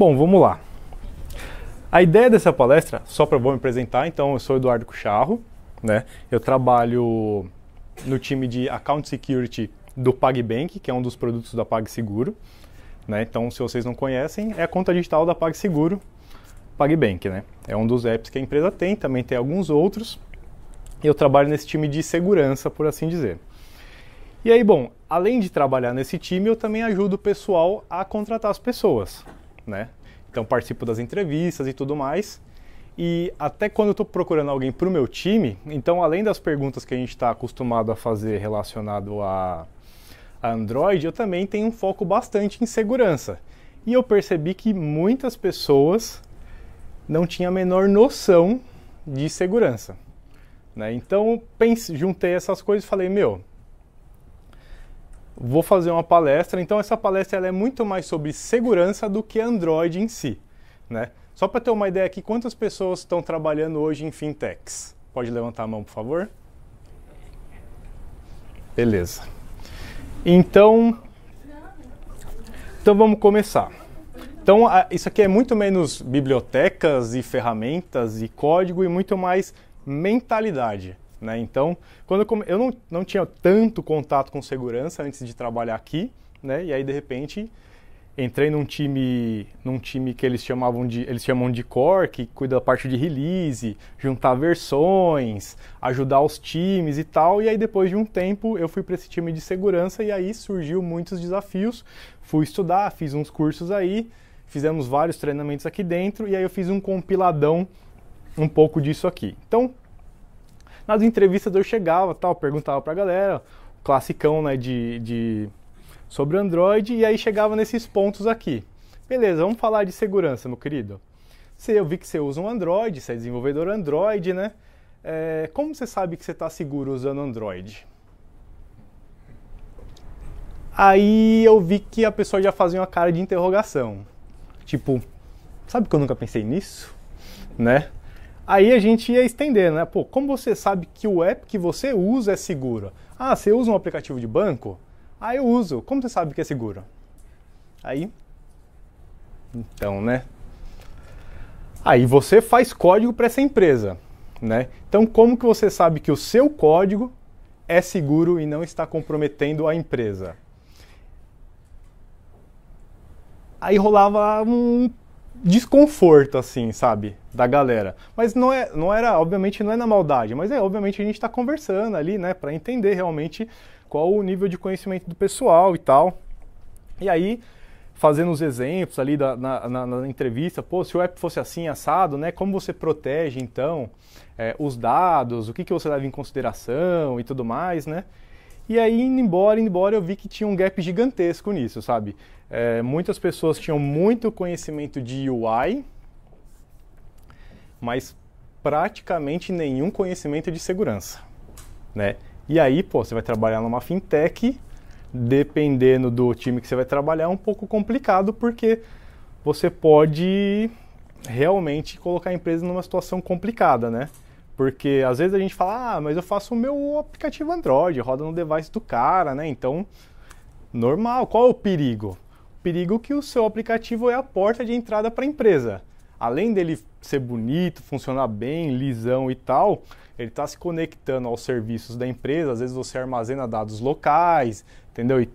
Bom, vamos lá. A ideia dessa palestra, só para vou me apresentar, então eu sou Eduardo Cucharro, né? Eu trabalho no time de Account Security do PagBank, que é um dos produtos da PagSeguro, né? Então, se vocês não conhecem, é a conta digital da PagSeguro, PagBank, né? É um dos apps que a empresa tem, também tem alguns outros. Eu trabalho nesse time de segurança, por assim dizer. E aí, bom, além de trabalhar nesse time, eu também ajudo o pessoal a contratar as pessoas, né? Então participo das entrevistas e tudo mais. E até quando eu estou procurando alguém para o meu time, então além das perguntas que a gente está acostumado a fazer relacionado a, a Android, eu também tenho um foco bastante em segurança. E eu percebi que muitas pessoas não tinham a menor noção de segurança. Né? Então pense, juntei essas coisas e falei, meu, vou fazer uma palestra. Então essa palestra ela é muito mais sobre segurança do que Android em si, né? Só para ter uma ideia aqui, quantas pessoas estão trabalhando hoje em fintechs? Pode levantar a mão, por favor. Beleza. Então, então vamos começar. Então, isso aqui é muito menos bibliotecas e ferramentas e código e muito mais mentalidade. Né? Então, quando eu, come... eu não, não tinha tanto contato com segurança antes de trabalhar aqui, né? e aí de repente entrei num time, num time que eles chamavam de, eles chamam de core, que cuida da parte de release, juntar versões, ajudar os times e tal. E aí depois de um tempo eu fui para esse time de segurança e aí surgiu muitos desafios. Fui estudar, fiz uns cursos aí, fizemos vários treinamentos aqui dentro e aí eu fiz um compiladão um pouco disso aqui. Então, nas entrevistas eu chegava, tal, perguntava pra galera, classicão, né, de, de sobre Android e aí chegava nesses pontos aqui. Beleza, vamos falar de segurança, meu querido. você eu vi que você usa um Android, você é desenvolvedor Android, né? É, como você sabe que você está seguro usando Android? Aí eu vi que a pessoa já fazia uma cara de interrogação. Tipo, sabe que eu nunca pensei nisso? Né? Aí a gente ia estender, né? Pô, como você sabe que o app que você usa é seguro? Ah, você usa um aplicativo de banco? Ah, eu uso. Como você sabe que é seguro? Aí. Então, né? Aí você faz código para essa empresa, né? Então, como que você sabe que o seu código é seguro e não está comprometendo a empresa? Aí rolava um desconforto, assim, sabe? Da galera. Mas não, é, não era, obviamente, não é na maldade, mas é, obviamente, a gente está conversando ali, né, para entender realmente qual o nível de conhecimento do pessoal e tal. E aí, fazendo os exemplos ali da, na, na, na, entrevista, pô, se o app fosse assim, assado, né, como você protege, então, é, os dados, o que, que você leva em consideração e tudo mais, né? E aí, indo embora, indo embora, eu vi que tinha um gap gigantesco nisso, sabe? É, muitas pessoas tinham muito conhecimento de UI, mas praticamente nenhum conhecimento de segurança, né? E aí, pô, você vai trabalhar numa fintech, dependendo do time que você vai trabalhar, é um pouco complicado porque você pode realmente colocar a empresa numa situação complicada, né? Porque às vezes a gente fala, ah, mas eu faço o meu aplicativo Android, roda no device do cara, né? Então, normal. Qual é o perigo? O perigo é que o seu aplicativo é a porta de entrada para a empresa. Além dele ser bonito, funcionar bem, lisão e tal, ele está se conectando aos serviços da empresa. Às vezes você armazena dados locais, entendeu? E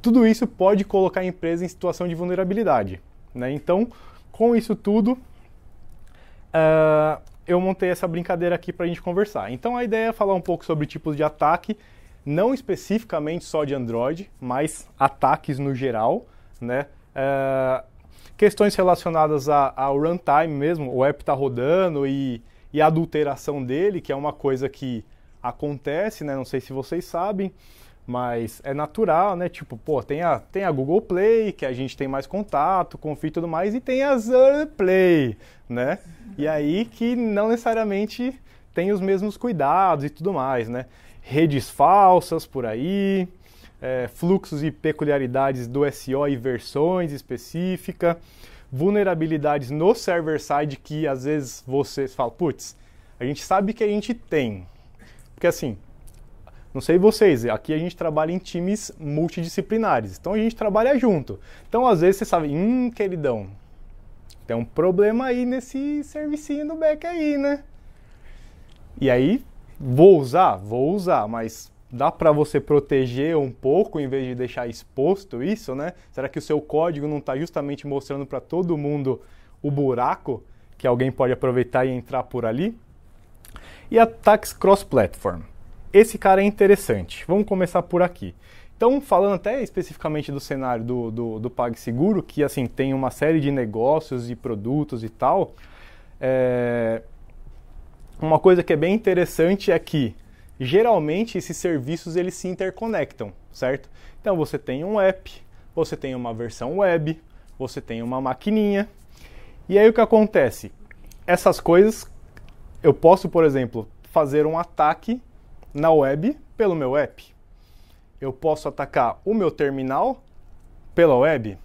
tudo isso pode colocar a empresa em situação de vulnerabilidade. Né? Então, com isso tudo, uh, eu montei essa brincadeira aqui para a gente conversar. Então a ideia é falar um pouco sobre tipos de ataque, não especificamente só de Android, mas ataques no geral, né? É, questões relacionadas ao runtime mesmo, o app está rodando e, e a adulteração dele, que é uma coisa que acontece, né? Não sei se vocês sabem. Mas é natural, né? Tipo, pô, tem a, tem a Google Play, que a gente tem mais contato, confia e tudo mais, e tem a Zan Play, né? E aí que não necessariamente tem os mesmos cuidados e tudo mais, né? Redes falsas por aí, é, fluxos e peculiaridades do SEO e versões específicas, vulnerabilidades no server side que às vezes vocês falam, putz, a gente sabe que a gente tem. Porque assim, não sei vocês, aqui a gente trabalha em times multidisciplinares, então a gente trabalha junto. Então às vezes você sabe, hum, queridão, tem um problema aí nesse servicinho do back aí, né? E aí, vou usar? Vou usar, mas dá para você proteger um pouco em vez de deixar exposto isso, né? Será que o seu código não está justamente mostrando para todo mundo o buraco que alguém pode aproveitar e entrar por ali? E ataques cross-platform esse cara é interessante. Vamos começar por aqui. Então, falando até especificamente do cenário do, do, do PagSeguro, que assim tem uma série de negócios e produtos e tal, é... uma coisa que é bem interessante é que geralmente esses serviços eles se interconectam, certo? Então você tem um app, você tem uma versão web, você tem uma maquininha. E aí o que acontece? Essas coisas eu posso, por exemplo, fazer um ataque na web pelo meu app. Eu posso atacar o meu terminal pela web.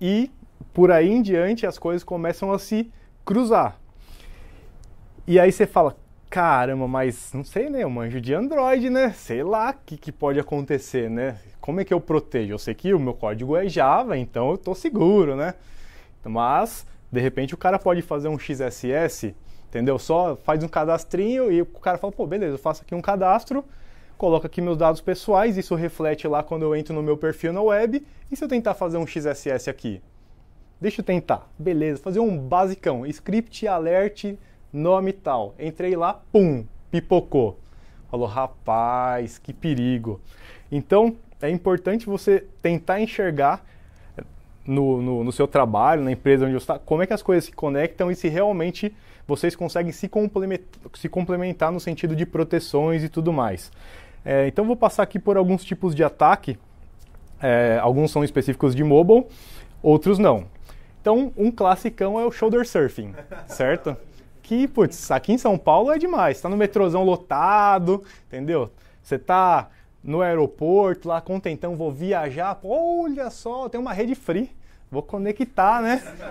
E por aí em diante as coisas começam a se cruzar. E aí você fala, caramba, mas não sei, né? Eu manjo de Android, né? Sei lá o que, que, pode acontecer, né? Como é que eu protejo? Eu sei que o meu código é Java, então eu estou seguro, né? Mas, de repente, o cara pode fazer um XSS Entendeu? Só faz um cadastrinho e o cara fala, pô, beleza, eu faço aqui um cadastro, coloco aqui meus dados pessoais, isso reflete lá quando eu entro no meu perfil na web. E se eu tentar fazer um XSS aqui? Deixa eu tentar. Beleza, fazer um basicão. Script alert nome tal. Entrei lá, pum, pipocou. Falou, rapaz, que perigo. Então, é importante você tentar enxergar eh, no, no, no seu trabalho, na empresa onde você está, como é que as coisas se conectam e se realmente vocês conseguem se complementar, se complementar no sentido de proteções e tudo mais. É, então vou passar aqui por alguns tipos de ataque. É, alguns são específicos de mobile, outros não. Então, um classicão é o shoulder surfing, certo? Que, putz, aqui em São Paulo é demais. Está no metrôzão lotado, entendeu? Você está no aeroporto lá contentão, vou viajar. Olha só, tem uma rede free. Vou conectar, né?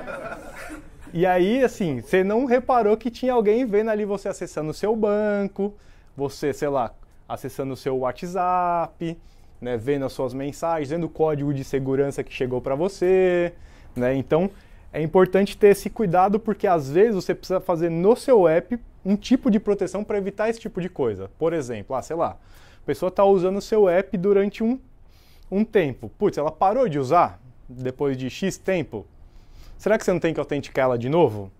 E aí, assim, você não reparou que tinha alguém vendo ali você acessando o seu banco, você, sei lá, acessando o seu WhatsApp, né, vendo as suas mensagens, vendo o código de segurança que chegou para você, né? Então, é importante ter esse cuidado porque às vezes você precisa fazer no seu app um tipo de proteção para evitar esse tipo de coisa. Por exemplo, ah, sei lá, a pessoa está usando o seu app durante um, um tempo. Putz, ela parou de usar depois de X tempo Será que você não tem que autenticar ela de novo?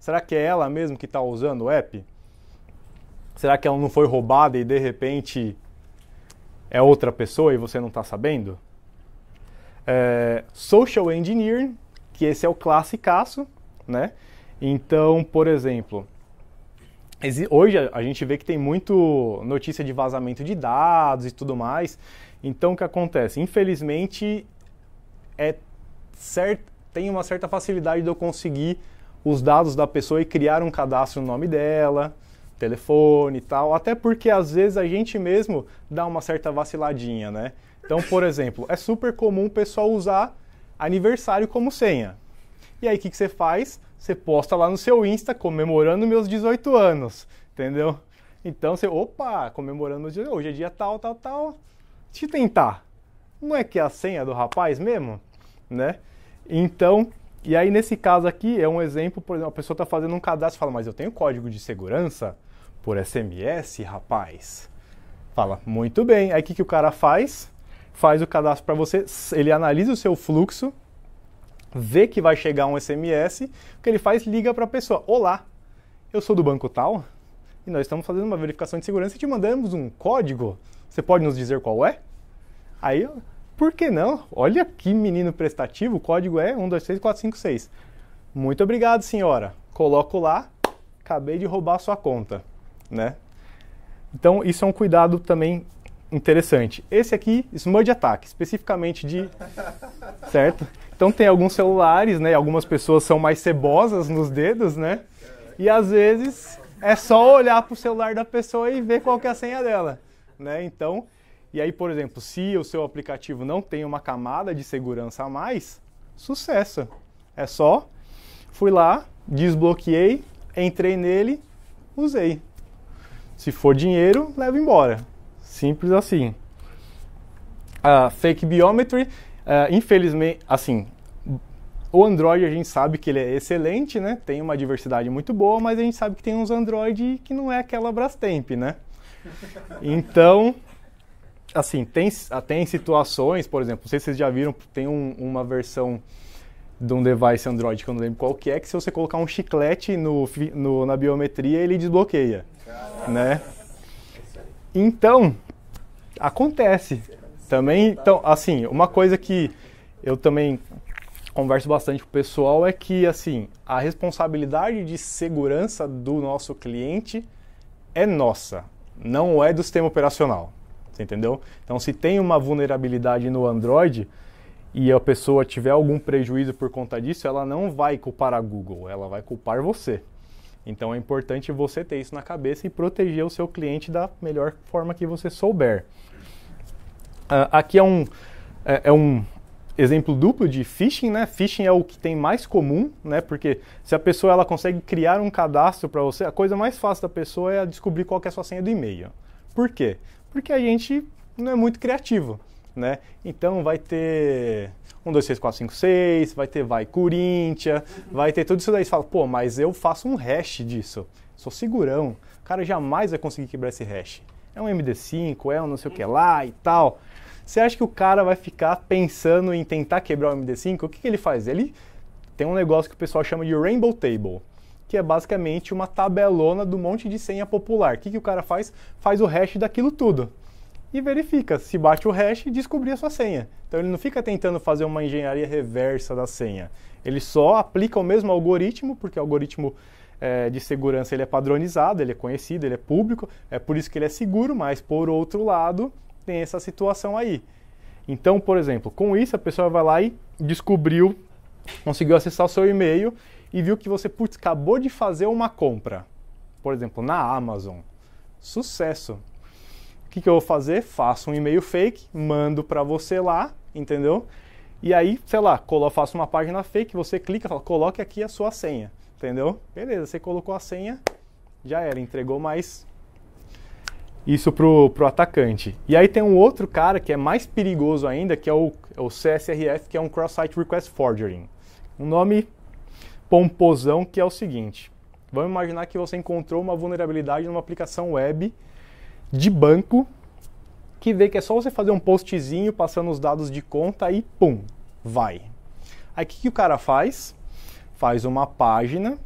Será que é ela mesmo que está usando o app? Será que ela não foi roubada e de repente é outra pessoa e você não está sabendo? É, social engineer, que esse é o classicaço, né? Então, por exemplo, hoje a gente vê que tem muito notícia de vazamento de dados e tudo mais. Então, o que acontece? Infelizmente, é certo tem uma certa facilidade de eu conseguir os dados da pessoa e criar um cadastro no nome dela, telefone e tal, até porque às vezes a gente mesmo dá uma certa vaciladinha, né? Então, por exemplo, é super comum o pessoal usar aniversário como senha. E aí o que, que você faz? Você posta lá no seu Insta comemorando meus 18 anos, entendeu? Então você, opa, comemorando hoje é dia tal, tal, tal. Te tentar. Não é que é a senha do rapaz mesmo, né? Então, e aí nesse caso aqui é um exemplo, por exemplo, a pessoa está fazendo um cadastro e fala, mas eu tenho código de segurança por SMS, rapaz? Fala, muito bem. Aí o que, que o cara faz? Faz o cadastro para você, ele analisa o seu fluxo, vê que vai chegar um SMS, o que ele faz? Liga para a pessoa, olá, eu sou do banco tal e nós estamos fazendo uma verificação de segurança e te mandamos um código, você pode nos dizer qual é? Aí por que não? Olha que menino prestativo, o código é 123456. Muito obrigado, senhora. Coloco lá, acabei de roubar a sua conta, né? Então, isso é um cuidado também interessante. Esse aqui, Smudge Attack, especificamente de... certo? Então, tem alguns celulares, né? Algumas pessoas são mais cebosas nos dedos, né? E, às vezes, é só olhar para o celular da pessoa e ver qual é a senha dela, né? Então, e aí, por exemplo, se o seu aplicativo não tem uma camada de segurança a mais, sucesso. É só fui lá, desbloqueei, entrei nele, usei. Se for dinheiro, leva embora. Simples assim. a fake Biometry, uh, eh, infelizmente, assim, o Android a gente sabe que ele é excelente, né? Tem uma diversidade muito boa, mas a gente sabe que tem uns Android que não é aquela Brastemp, né? Então, assim, tem, ah, tem situações, por exemplo, não sei se vocês já viram, tem um, uma versão de um device Android que eu não lembro qual que é, que se você colocar um chiclete no, no na biometria, ele desbloqueia, Caramba. né? Então, acontece. Também, então, assim, uma coisa que eu também converso bastante com o pessoal é que, assim, a responsabilidade de segurança do nosso cliente é nossa, não é do sistema operacional. Você entendeu? Então, se tem uma vulnerabilidade no Android e a pessoa tiver algum prejuízo por conta disso, ela não vai culpar a Google, ela vai culpar você. Então, é importante você ter isso na cabeça e proteger o seu cliente da melhor forma que você souber. Uh, aqui é um, é, é um exemplo duplo de phishing, né? Phishing é o que tem mais comum, né? Porque se a pessoa ela consegue criar um cadastro para você, a coisa mais fácil da pessoa é descobrir qual é a sua senha do e-mail. Por quê? porque a gente não é muito criativo, né? Então vai ter 1, 2, 3, 4, 5, 6, vai ter vai Corinthians, vai ter tudo isso daí. Você fala, pô, mas eu faço um hash disso, sou segurão, o cara jamais vai conseguir quebrar esse hash. É um MD5, é um não sei o que uhum. lá e tal. Você acha que o cara vai ficar pensando em tentar quebrar o MD5? O que, que ele faz? Ele tem um negócio que o pessoal chama de Rainbow Table que é basicamente uma tabelona do monte de senha popular. O que, que o cara faz? Faz o hash daquilo tudo e verifica se bate o hash e descobrir a sua senha. Então ele não fica tentando fazer uma engenharia reversa da senha. Ele só aplica o mesmo algoritmo, porque o algoritmo é, de segurança ele é padronizado, ele é conhecido, ele é público, é por isso que ele é seguro, mas por outro lado tem essa situação aí. Então, por exemplo, com isso a pessoa vai lá e descobriu, conseguiu acessar o seu e-mail e viu que você, putz, acabou de fazer uma compra, por exemplo, na Amazon. Sucesso! O que, que eu vou fazer? Faço um e-mail fake, mando para você lá, entendeu? E aí, sei lá, colo, faço uma página fake, você clica, fala, coloque aqui a sua senha, entendeu? Beleza, você colocou a senha, já era, entregou mais isso pro, pro atacante. E aí tem um outro cara que é mais perigoso ainda, que é o, é o CSRF, que é um Cross-Site Request Forgery. Um nome pomposão que é o seguinte: vamos imaginar que você encontrou uma vulnerabilidade numa aplicação web de banco que vê que é só você fazer um postzinho passando os dados de conta e pum, vai. Aí o que, que o cara faz? Faz uma página,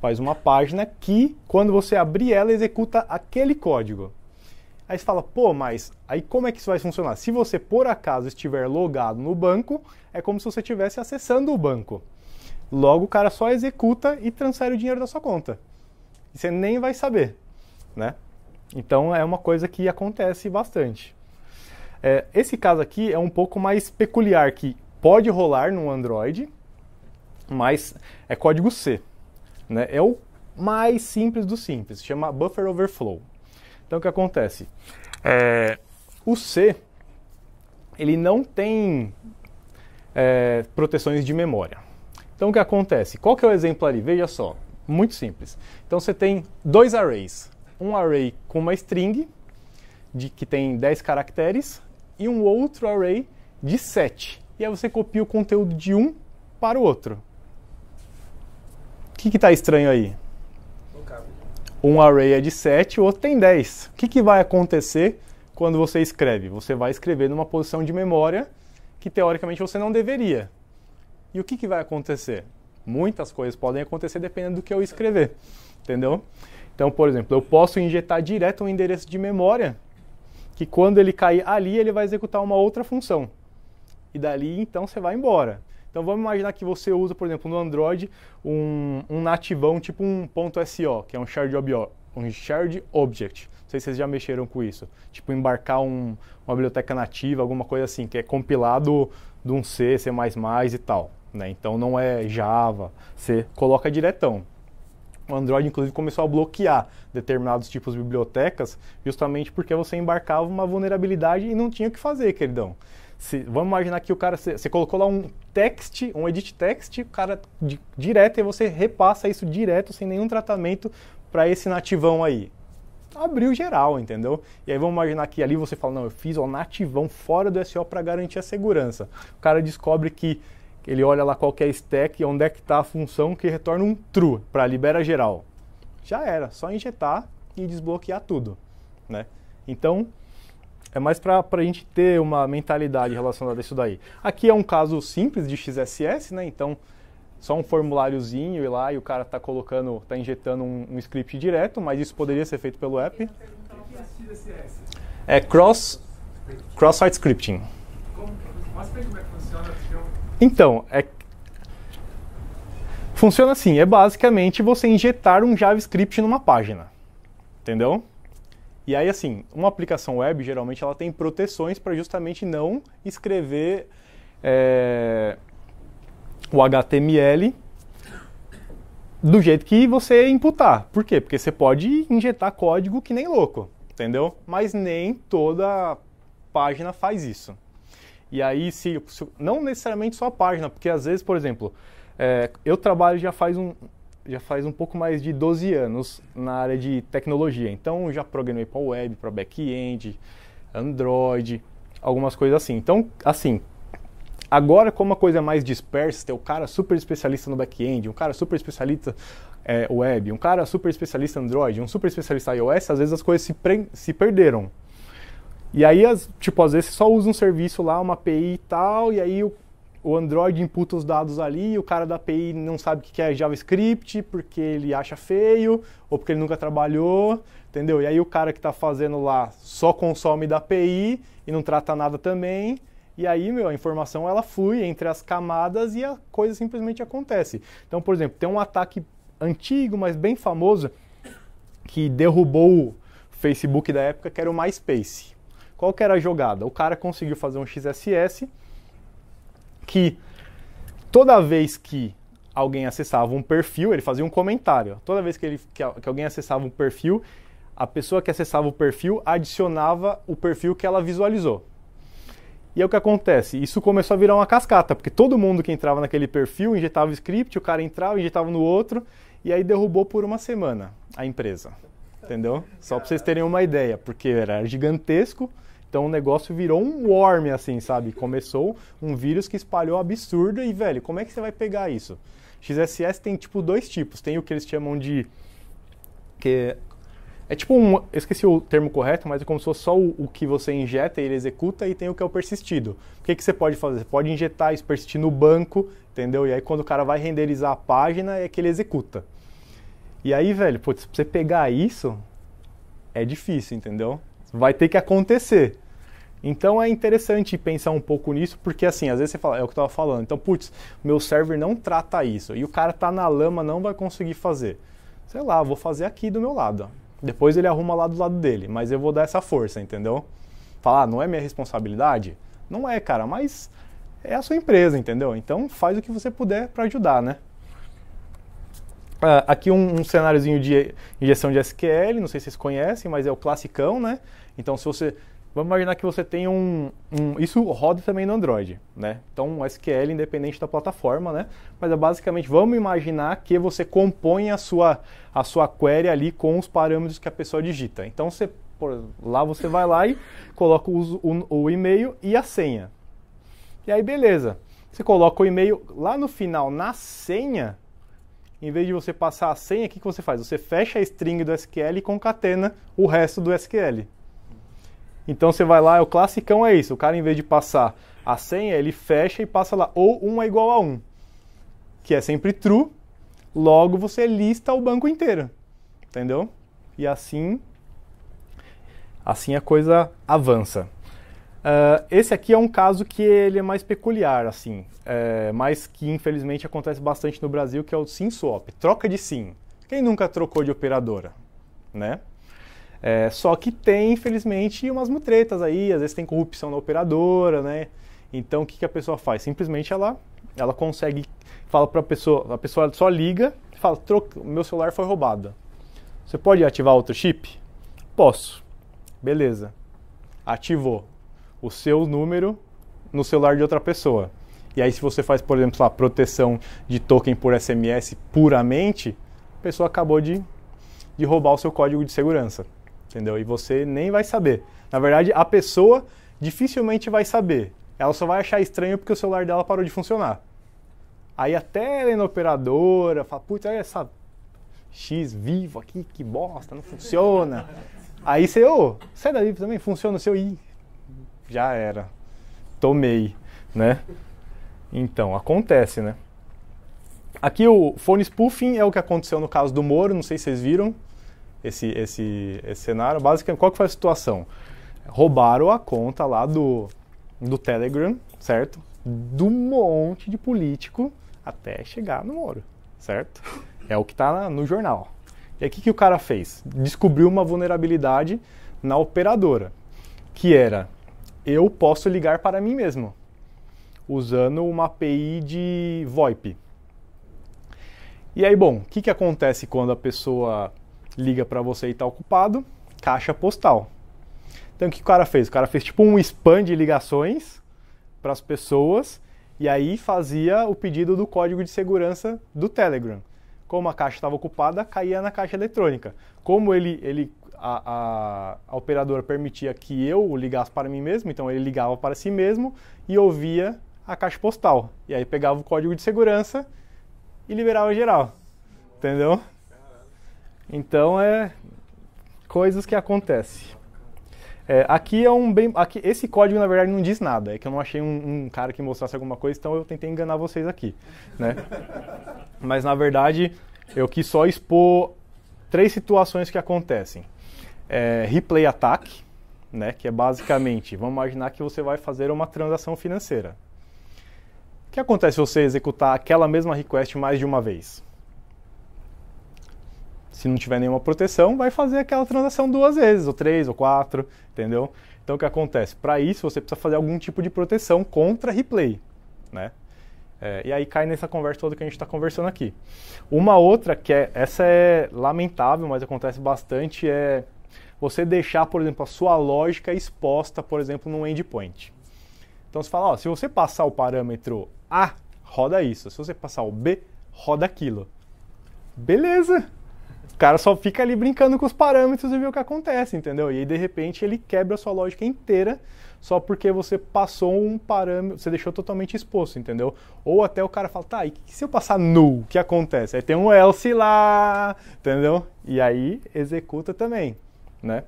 faz uma página que quando você abrir ela executa aquele código. Aí você fala, pô, mas aí como é que isso vai funcionar? Se você por acaso estiver logado no banco, é como se você estivesse acessando o banco. Logo, o cara só executa e transfere o dinheiro da sua conta. E você nem vai saber, né? Então, é uma coisa que acontece bastante. É, esse caso aqui é um pouco mais peculiar, que pode rolar no Android, mas é código C. Né? É o mais simples do simples, chama Buffer Overflow. Então, o que acontece? É... O C, ele não tem é, proteções de memória. Então o que acontece? Qual que é o exemplo ali? Veja só, muito simples. Então você tem dois arrays, um array com uma string de que tem 10 caracteres e um outro array de 7. E aí você copia o conteúdo de um para o outro. O que está estranho aí? Um array é de 7, o outro tem 10. O que, que vai acontecer quando você escreve? Você vai escrever numa posição de memória que teoricamente você não deveria. E o que, que vai acontecer? Muitas coisas podem acontecer dependendo do que eu escrever, entendeu? Então, por exemplo, eu posso injetar direto um endereço de memória que quando ele cair ali, ele vai executar uma outra função. E dali, então, você vai embora. Então, vamos imaginar que você usa, por exemplo, no Android, um, um nativão tipo um .so, que é um shared, um shared object. Não sei se vocês já mexeram com isso. Tipo, embarcar um, uma biblioteca nativa, alguma coisa assim, que é compilado de um C, C++ e tal. Né? Então não é Java, você coloca diretão. O Android, inclusive, começou a bloquear determinados tipos de bibliotecas justamente porque você embarcava uma vulnerabilidade e não tinha o que fazer, queridão. Se, vamos imaginar que o cara, você colocou lá um text, um edit text, o cara direto e você repassa isso direto sem nenhum tratamento para esse nativão aí. Abriu geral, entendeu? E aí vamos imaginar que ali você fala, não, eu fiz o nativão fora do SEO para garantir a segurança. O cara descobre que ele olha lá qual é a stack e onde é que está a função que retorna um true para libera geral. Já era, só injetar e desbloquear tudo, né? Então, é mais para a gente ter uma mentalidade relacionada a isso daí. Aqui é um caso simples de XSS, né? Então, só um formuláriozinho e lá e o cara está colocando, está injetando um, um, script direto, mas isso poderia ser feito pelo app. É cross cross site scripting. Como, mas como é que funciona? Então, é... funciona assim, é basicamente você injetar um JavaScript numa página, entendeu? E aí, assim, uma aplicação web, geralmente, ela tem proteções para justamente não escrever é, o HTML do jeito que você imputar. Por quê? Porque você pode injetar código que nem louco, entendeu? Mas nem toda página faz isso. E aí, se, se não necessariamente só a página, porque às vezes, por exemplo, é, eu trabalho já faz um já faz um pouco mais de 12 anos na área de tecnologia. Então, já programei para web, para back-end, Android, algumas coisas assim. Então, assim, agora como a coisa é mais dispersa, tem é o um cara super especialista no back-end, um cara super especialista é, web, um cara super especialista Android, um super especialista iOS, às vezes as coisas se, se perderam. E aí, as, tipo, às vezes você só usa um serviço lá, uma API e tal, e aí o, o Android imputa os dados ali, e o cara da API não sabe o que é JavaScript, porque ele acha feio, ou porque ele nunca trabalhou, entendeu? E aí o cara que está fazendo lá só consome da API e não trata nada também, e aí, meu, a informação ela flui entre as camadas e a coisa simplesmente acontece. Então, por exemplo, tem um ataque antigo, mas bem famoso, que derrubou o Facebook da época, que era o MySpace. Qual que era a jogada? O cara conseguiu fazer um XSS que toda vez que alguém acessava um perfil, ele fazia um comentário. Toda vez que, ele, que, alguém acessava um perfil, a pessoa que acessava o perfil adicionava o perfil que ela visualizou. E é o que acontece? Isso começou a virar uma cascata, porque todo mundo que entrava naquele perfil injetava o script, o cara entrava, injetava no outro, e aí derrubou por uma semana a empresa. Entendeu? Só para vocês terem uma ideia, porque era gigantesco. Então o negócio virou um worm, assim, sabe? Começou um vírus que espalhou absurdo e, velho, como é que você vai pegar isso? XSS tem, tipo, dois tipos. Tem o que eles chamam de... que é tipo um... Eu esqueci o termo correto, mas é como se fosse só o, o que você injeta e ele executa e tem o que é o persistido. O que, que você pode fazer? Você pode injetar isso, persistir no banco, entendeu? E aí quando o cara vai renderizar a página é que ele executa. E aí, velho, putz, pra você pegar isso, é difícil, entendeu? vai ter que acontecer. Então é interessante pensar um pouco nisso, porque assim, às vezes você fala, é o que eu estava falando. Então, putz, meu server não trata isso. E o cara tá na lama, não vai conseguir fazer. Sei lá, vou fazer aqui do meu lado. Depois ele arruma lá do lado dele, mas eu vou dar essa força, entendeu? Falar, ah, não é minha responsabilidade? Não é, cara, mas é a sua empresa, entendeu? Então faz o que você puder para ajudar, né? Uh, aqui um, um cenáriozinho de injeção de SQL, não sei se vocês conhecem, mas é o classicão, né? Então, se você. Vamos imaginar que você tem um, um, Isso roda também no Android, né? Então, SQL independente da plataforma, né? Mas é basicamente, vamos imaginar que você compõe a sua, a sua query ali com os parâmetros que a pessoa digita. Então, você, por, lá você vai lá e coloca o, o, o e-mail e a senha. E aí, beleza. Você coloca o e-mail lá no final, na senha, em vez de você passar a senha, o que, que você faz? Você fecha a string do SQL e concatena o resto do SQL. Então você vai lá, é o classicão é isso, o cara em vez de passar a senha, ele fecha e passa lá ou 1 é igual a 1, que é sempre true, logo você lista o banco inteiro, entendeu? E assim, assim a coisa avança. Uh, esse aqui é um caso que ele é mais peculiar, assim, é, mas que infelizmente acontece bastante no Brasil, que é o SIM swap, troca de SIM. Quem nunca trocou de operadora, né? É, só que tem, infelizmente, umas mutretas aí, às vezes tem corrupção na operadora, né? Então o que, que a pessoa faz? Simplesmente ela, ela consegue, fala para a pessoa, a pessoa só liga, fala, meu celular foi roubado. Você pode ativar outro chip? Posso. Beleza. Ativou o seu número no celular de outra pessoa. E aí se você faz, por exemplo, a proteção de token por SMS puramente, a pessoa acabou de, de roubar o seu código de segurança entendeu? E você nem vai saber. Na verdade, a pessoa dificilmente vai saber. Ela só vai achar estranho porque o celular dela parou de funcionar. Aí até ela é na operadora fala, putz, olha essa X vivo aqui, que bosta, não funciona. Aí você, ô, sai daí também, funciona o seu i. Já era. Tomei, né? Então, acontece, né? Aqui o fone spoofing é o que aconteceu no caso do Moro, não sei se vocês viram esse, esse, esse cenário. Basicamente, qual que foi a situação? Roubaram a conta lá do, do Telegram, certo? Do monte de político até chegar no Moro, certo? É o que está no jornal. E aqui que o cara fez? Descobriu uma vulnerabilidade na operadora, que era eu posso ligar para mim mesmo usando uma API de VoIP. E aí, bom, o que, que acontece quando a pessoa liga para você e está ocupado, caixa postal. Então o que o cara fez? O cara fez tipo um spam de ligações para as pessoas e aí fazia o pedido do código de segurança do Telegram. Como a caixa estava ocupada, caía na caixa eletrônica. Como ele, ele a, a, a operadora permitia que eu ligasse para mim mesmo, então ele ligava para si mesmo e ouvia a caixa postal. E aí pegava o código de segurança e liberava geral. Entendeu? Então é coisas que acontecem. É, aqui é um bem, aqui, esse código na verdade não diz nada. É que eu não achei um, um cara que mostrasse alguma coisa, então eu tentei enganar vocês aqui, né? Mas na verdade eu quis só expor três situações que acontecem. É, replay attack, né? Que é basicamente, vamos imaginar que você vai fazer uma transação financeira. O que acontece se você executar aquela mesma request mais de uma vez? se não tiver nenhuma proteção, vai fazer aquela transação duas vezes, ou três, ou quatro, entendeu? Então o que acontece? Para isso você precisa fazer algum tipo de proteção contra replay, né? É, e aí cai nessa conversa toda que a gente está conversando aqui. Uma outra que é, essa é lamentável, mas acontece bastante, é você deixar, por exemplo, a sua lógica exposta, por exemplo, num endpoint. Então você fala, ó, se você passar o parâmetro A, roda isso. Se você passar o B, roda aquilo. Beleza! cara só fica ali brincando com os parâmetros e vê o que acontece, entendeu? E aí, de repente, ele quebra a sua lógica inteira só porque você passou um parâmetro, você deixou totalmente exposto, entendeu? Ou até o cara fala, tá, e se eu passar null, o que acontece? Aí tem um else lá, entendeu? E aí executa também, né?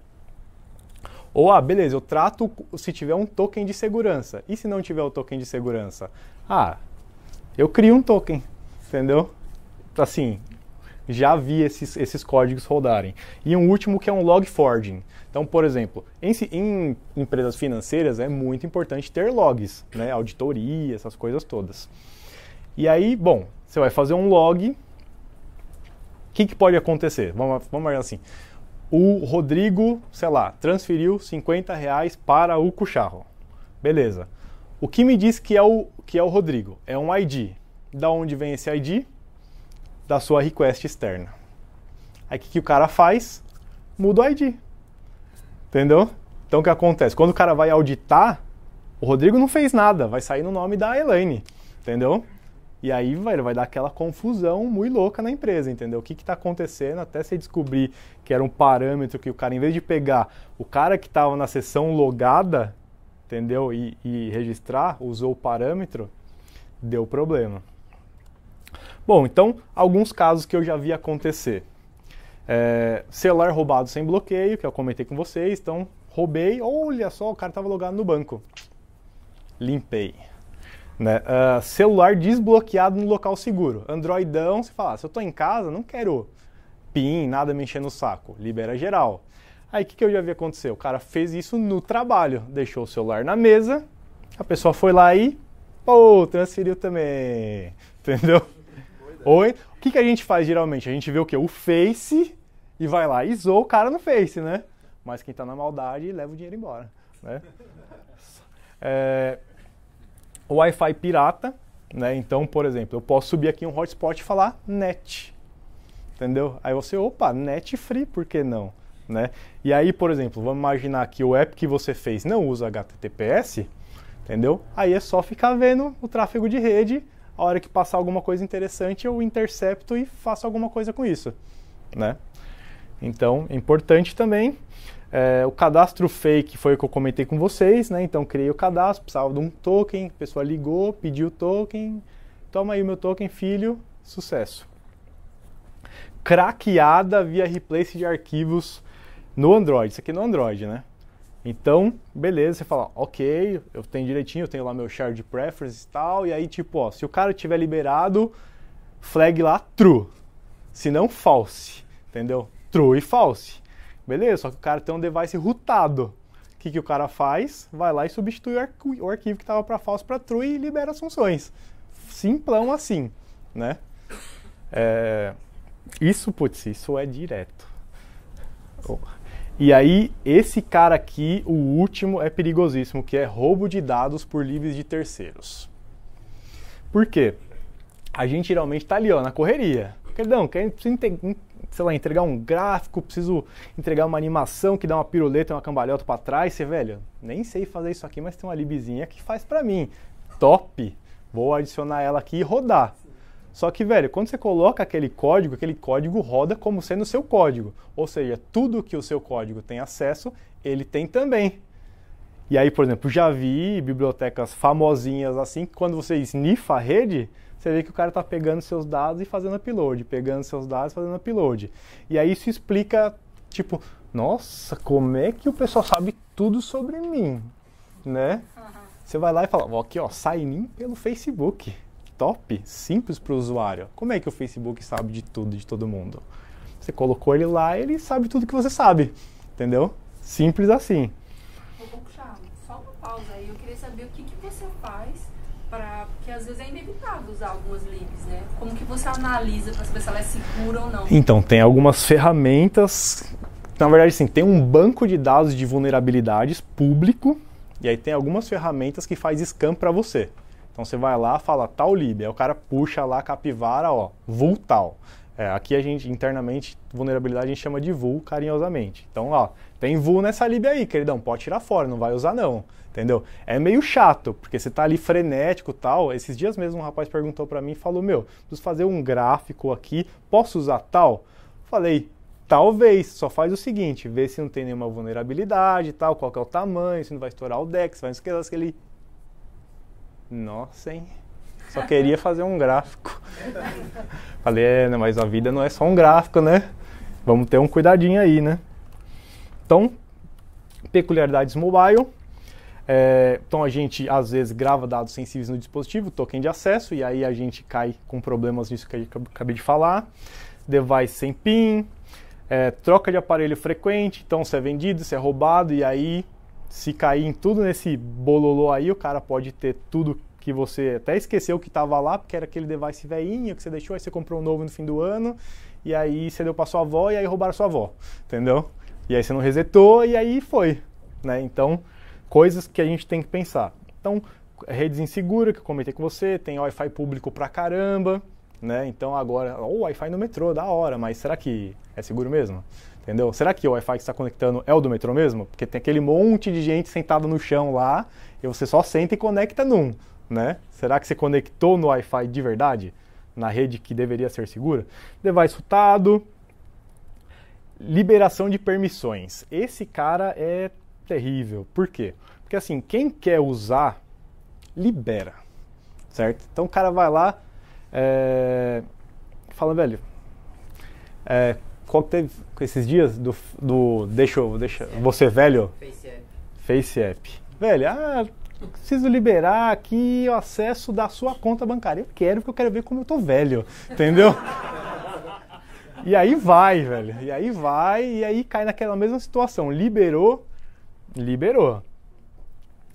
Ou, ah, beleza, eu trato se tiver um token de segurança. E se não tiver o token de segurança? Ah, eu crio um token, entendeu? Assim, já vi esses, esses códigos rodarem. E um último que é um log forging. Então, por exemplo, em, em empresas financeiras é muito importante ter logs, né? auditoria, essas coisas todas. E aí, bom, você vai fazer um log. O que, que pode acontecer? Vamos, vamos olhar assim. O Rodrigo, sei lá, transferiu 50 reais para o Cucharro. Beleza. O que me diz que é o, que é o Rodrigo? É um ID. Da onde vem esse ID? da sua request externa. Aí o que, que o cara faz? Muda o ID. Entendeu? Então o que acontece? Quando o cara vai auditar, o Rodrigo não fez nada, vai sair no nome da Elaine, entendeu? E aí vai, vai dar aquela confusão muito louca na empresa, entendeu? O que está acontecendo até você descobrir que era um parâmetro que o cara, em vez de pegar o cara que estava na sessão logada, entendeu? E, e registrar, usou o parâmetro, deu problema. Bom, então, alguns casos que eu já vi acontecer. É, celular roubado sem bloqueio, que eu comentei com vocês, então roubei, olha só, o cara estava logado no banco. Limpei. Né? Uh, celular desbloqueado no local seguro. Androidão, se falar, ah, se eu estou em casa, não quero PIN, nada me enchendo o saco. Libera geral. Aí o que, que eu já vi acontecer? O cara fez isso no trabalho, deixou o celular na mesa, a pessoa foi lá e, pô, transferiu também. Entendeu? o que, que a gente faz geralmente? A gente vê o quê? O Face e vai lá, isou o cara no Face, né? Mas quem está na maldade leva o dinheiro embora, né? É, Wi-Fi pirata, né? Então, por exemplo, eu posso subir aqui um hotspot e falar net, entendeu? Aí você, opa, net free, por que não? Né? E aí, por exemplo, vamos imaginar que o app que você fez não usa HTTPS, entendeu? Aí é só ficar vendo o tráfego de rede a hora que passar alguma coisa interessante eu intercepto e faço alguma coisa com isso, né? Então, é importante também é, o cadastro fake foi o que eu comentei com vocês, né? Então criei o cadastro, precisava de um token, a pessoa ligou, pediu o token, toma aí o meu token, filho, sucesso. Craqueada via replace de arquivos no Android, isso aqui é no Android, né? Então, beleza, você fala, ok, eu tenho direitinho, eu tenho lá meu share de preference e tal, e aí tipo, ó, se o cara tiver liberado, flag lá true, se não false, entendeu? True e false. Beleza, só que o cara tem um device rootado. O que, que o cara faz? Vai lá e substitui o, arquivo que estava para false para true e libera as funções. Simplão assim, né? É... Isso, putz, isso é direto. Oh. E aí, esse cara aqui, o último, é perigosíssimo, que é roubo de dados por livres de terceiros. Por quê? A gente geralmente está ali, ó, na correria. Perdão, preciso sei lá, entregar um gráfico, preciso entregar uma animação que dá uma piruleta, uma cambalhota para trás. Você, velho, nem sei fazer isso aqui, mas tem uma libzinha que faz para mim. Top! Vou adicionar ela aqui e rodar. Só que, velho, quando você coloca aquele código, aquele código roda como sendo seu código. Ou seja, tudo que o seu código tem acesso, ele tem também. E aí, por exemplo, já vi bibliotecas famosinhas assim, que quando você snifa a rede, você vê que o cara está pegando seus dados e fazendo upload, pegando seus dados e fazendo upload. E aí isso explica, tipo, nossa, como é que o pessoal sabe tudo sobre mim, né? Uhum. Você vai lá e fala, ó, aqui ó, sai em mim pelo Facebook simples para o usuário. Como é que o Facebook sabe de tudo, de todo mundo? Você colocou ele lá, ele sabe tudo que você sabe, entendeu? Simples assim. só uma pausa aí. Eu queria saber o que, que você faz para... Porque às vezes é inevitável usar algumas né? Como que você analisa para saber se ela é segura ou não? Então, tem algumas ferramentas... Na verdade, sim, tem um banco de dados de vulnerabilidades público e aí tem algumas ferramentas que faz scan para você. Então você vai lá, fala tal lib, aí o cara puxa lá a capivara, ó, vul tal. É, aqui a gente internamente, vulnerabilidade a gente chama de vul carinhosamente. Então, ó, tem vul nessa lib aí, queridão, pode tirar fora, não vai usar não, entendeu? É meio chato, porque você tá ali frenético tal. Esses dias mesmo um rapaz perguntou para mim e falou: "Meu, preciso fazer um gráfico aqui, posso usar tal?" Falei: Talvez, só faz o seguinte, vê se não tem nenhuma vulnerabilidade e tal, qual que é o tamanho, se não vai estourar o DEX, vai esquecer aquele nossa, hein? Só queria fazer um gráfico. Falei, é, né, mas a vida não é só um gráfico, né? Vamos ter um cuidadinho aí, né? Então, peculiaridades mobile. É, então a gente às vezes grava dados sensíveis no dispositivo, token de acesso, e aí a gente cai com problemas nisso que eu acabei de falar. Device sem PIN, é, troca de aparelho frequente, então se é vendido, se é roubado, e aí se cair em tudo nesse bololô aí, o cara pode ter tudo que você até esqueceu que estava lá, porque era aquele device veinho que você deixou, aí você comprou um novo no fim do ano, e aí você deu para sua avó e aí roubaram sua avó, entendeu? E aí você não resetou e aí foi, né? Então, coisas que a gente tem que pensar. Então, redes inseguras que eu comentei com você, tem Wi-Fi público pra caramba, né? Então agora, o oh, Wi-Fi no metrô, da hora, mas será que é seguro mesmo? entendeu? Será que o Wi-Fi que está conectando é o do metrô mesmo? Porque tem aquele monte de gente sentada no chão lá e você só senta e conecta num, né? Será que você conectou no Wi-Fi de verdade? Na rede que deveria ser segura? Device rotado. Liberação de permissões. Esse cara é terrível. Por quê? Porque assim, quem quer usar, libera. Certo? Então o cara vai lá, é... fala, velho, é, qual que teve esses dias do, do deixa, deixa você velho? Face App. Face App. Velho, ah, preciso liberar aqui o acesso da sua conta bancária. Eu quero, porque eu quero ver como eu tô velho, entendeu? e aí vai, velho. E aí vai, e aí cai naquela mesma situação. Liberou, liberou.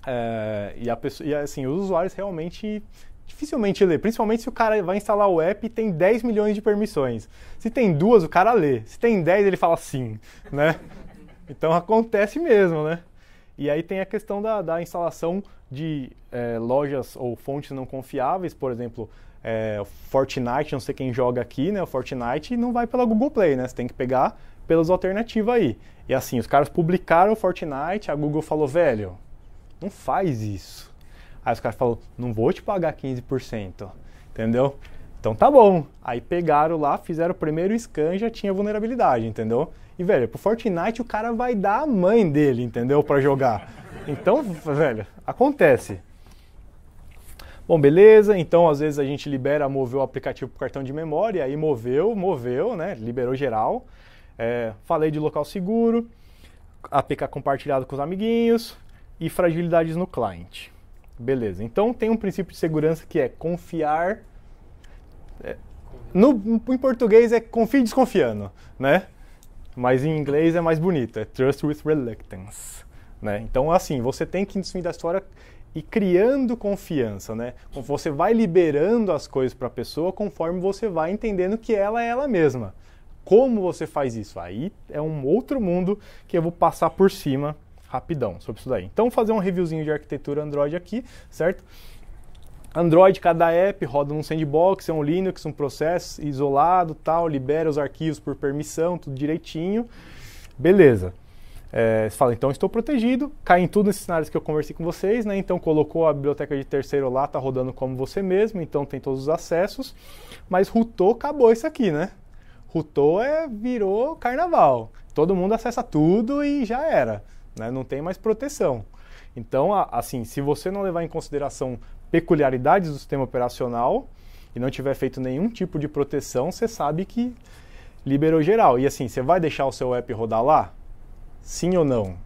É, e, a pessoa, e assim, os usuários realmente dificilmente lê, principalmente se o cara vai instalar o app e tem 10 milhões de permissões. Se tem duas, o cara lê. Se tem 10, ele fala sim, né? Então acontece mesmo, né? E aí tem a questão da, da instalação de é, lojas ou fontes não confiáveis, por exemplo, é, Fortnite, não sei quem joga aqui, né? O Fortnite não vai pela Google Play, né? Você tem que pegar pelas alternativas aí. E assim, os caras publicaram o Fortnite, a Google falou, velho, não faz isso Aí os caras falaram, não vou te pagar 15%, entendeu? Então tá bom. Aí pegaram lá, fizeram o primeiro scan, já tinha vulnerabilidade, entendeu? E, velho, pro Fortnite o cara vai dar a mãe dele, entendeu? para jogar. Então, velho, acontece. Bom, beleza. Então, às vezes a gente libera, moveu o aplicativo pro cartão de memória, aí moveu, moveu, né? Liberou geral. É, falei de local seguro, APK compartilhado com os amiguinhos e fragilidades no cliente. Beleza. Então tem um princípio de segurança que é confiar. É, no, em português é confie desconfiando, né? Mas em inglês é mais bonito, é trust with reluctance, né? Então assim, você tem que no fim da história e criando confiança, né? Você vai liberando as coisas para a pessoa conforme você vai entendendo que ela é ela mesma. Como você faz isso? Aí é um outro mundo que eu vou passar por cima rapidão sobre isso daí. Então, vou fazer um reviewzinho de arquitetura Android aqui, certo? Android, cada app roda num sandbox, é um Linux, um processo isolado, tal, libera os arquivos por permissão, tudo direitinho. Beleza. É, você fala, então estou protegido, cai em tudo nesses cenários que eu conversei com vocês, né? Então colocou a biblioteca de terceiro lá, tá rodando como você mesmo, então tem todos os acessos. Mas rootou acabou isso aqui, né? rootou é, virou carnaval. Todo mundo acessa tudo e já era né? não tem mais proteção. Então, assim, se você não levar em consideração peculiaridades do sistema operacional e não tiver feito nenhum tipo de proteção, você sabe que liberou geral. E assim, você vai deixar o seu app rodar lá? Sim ou não?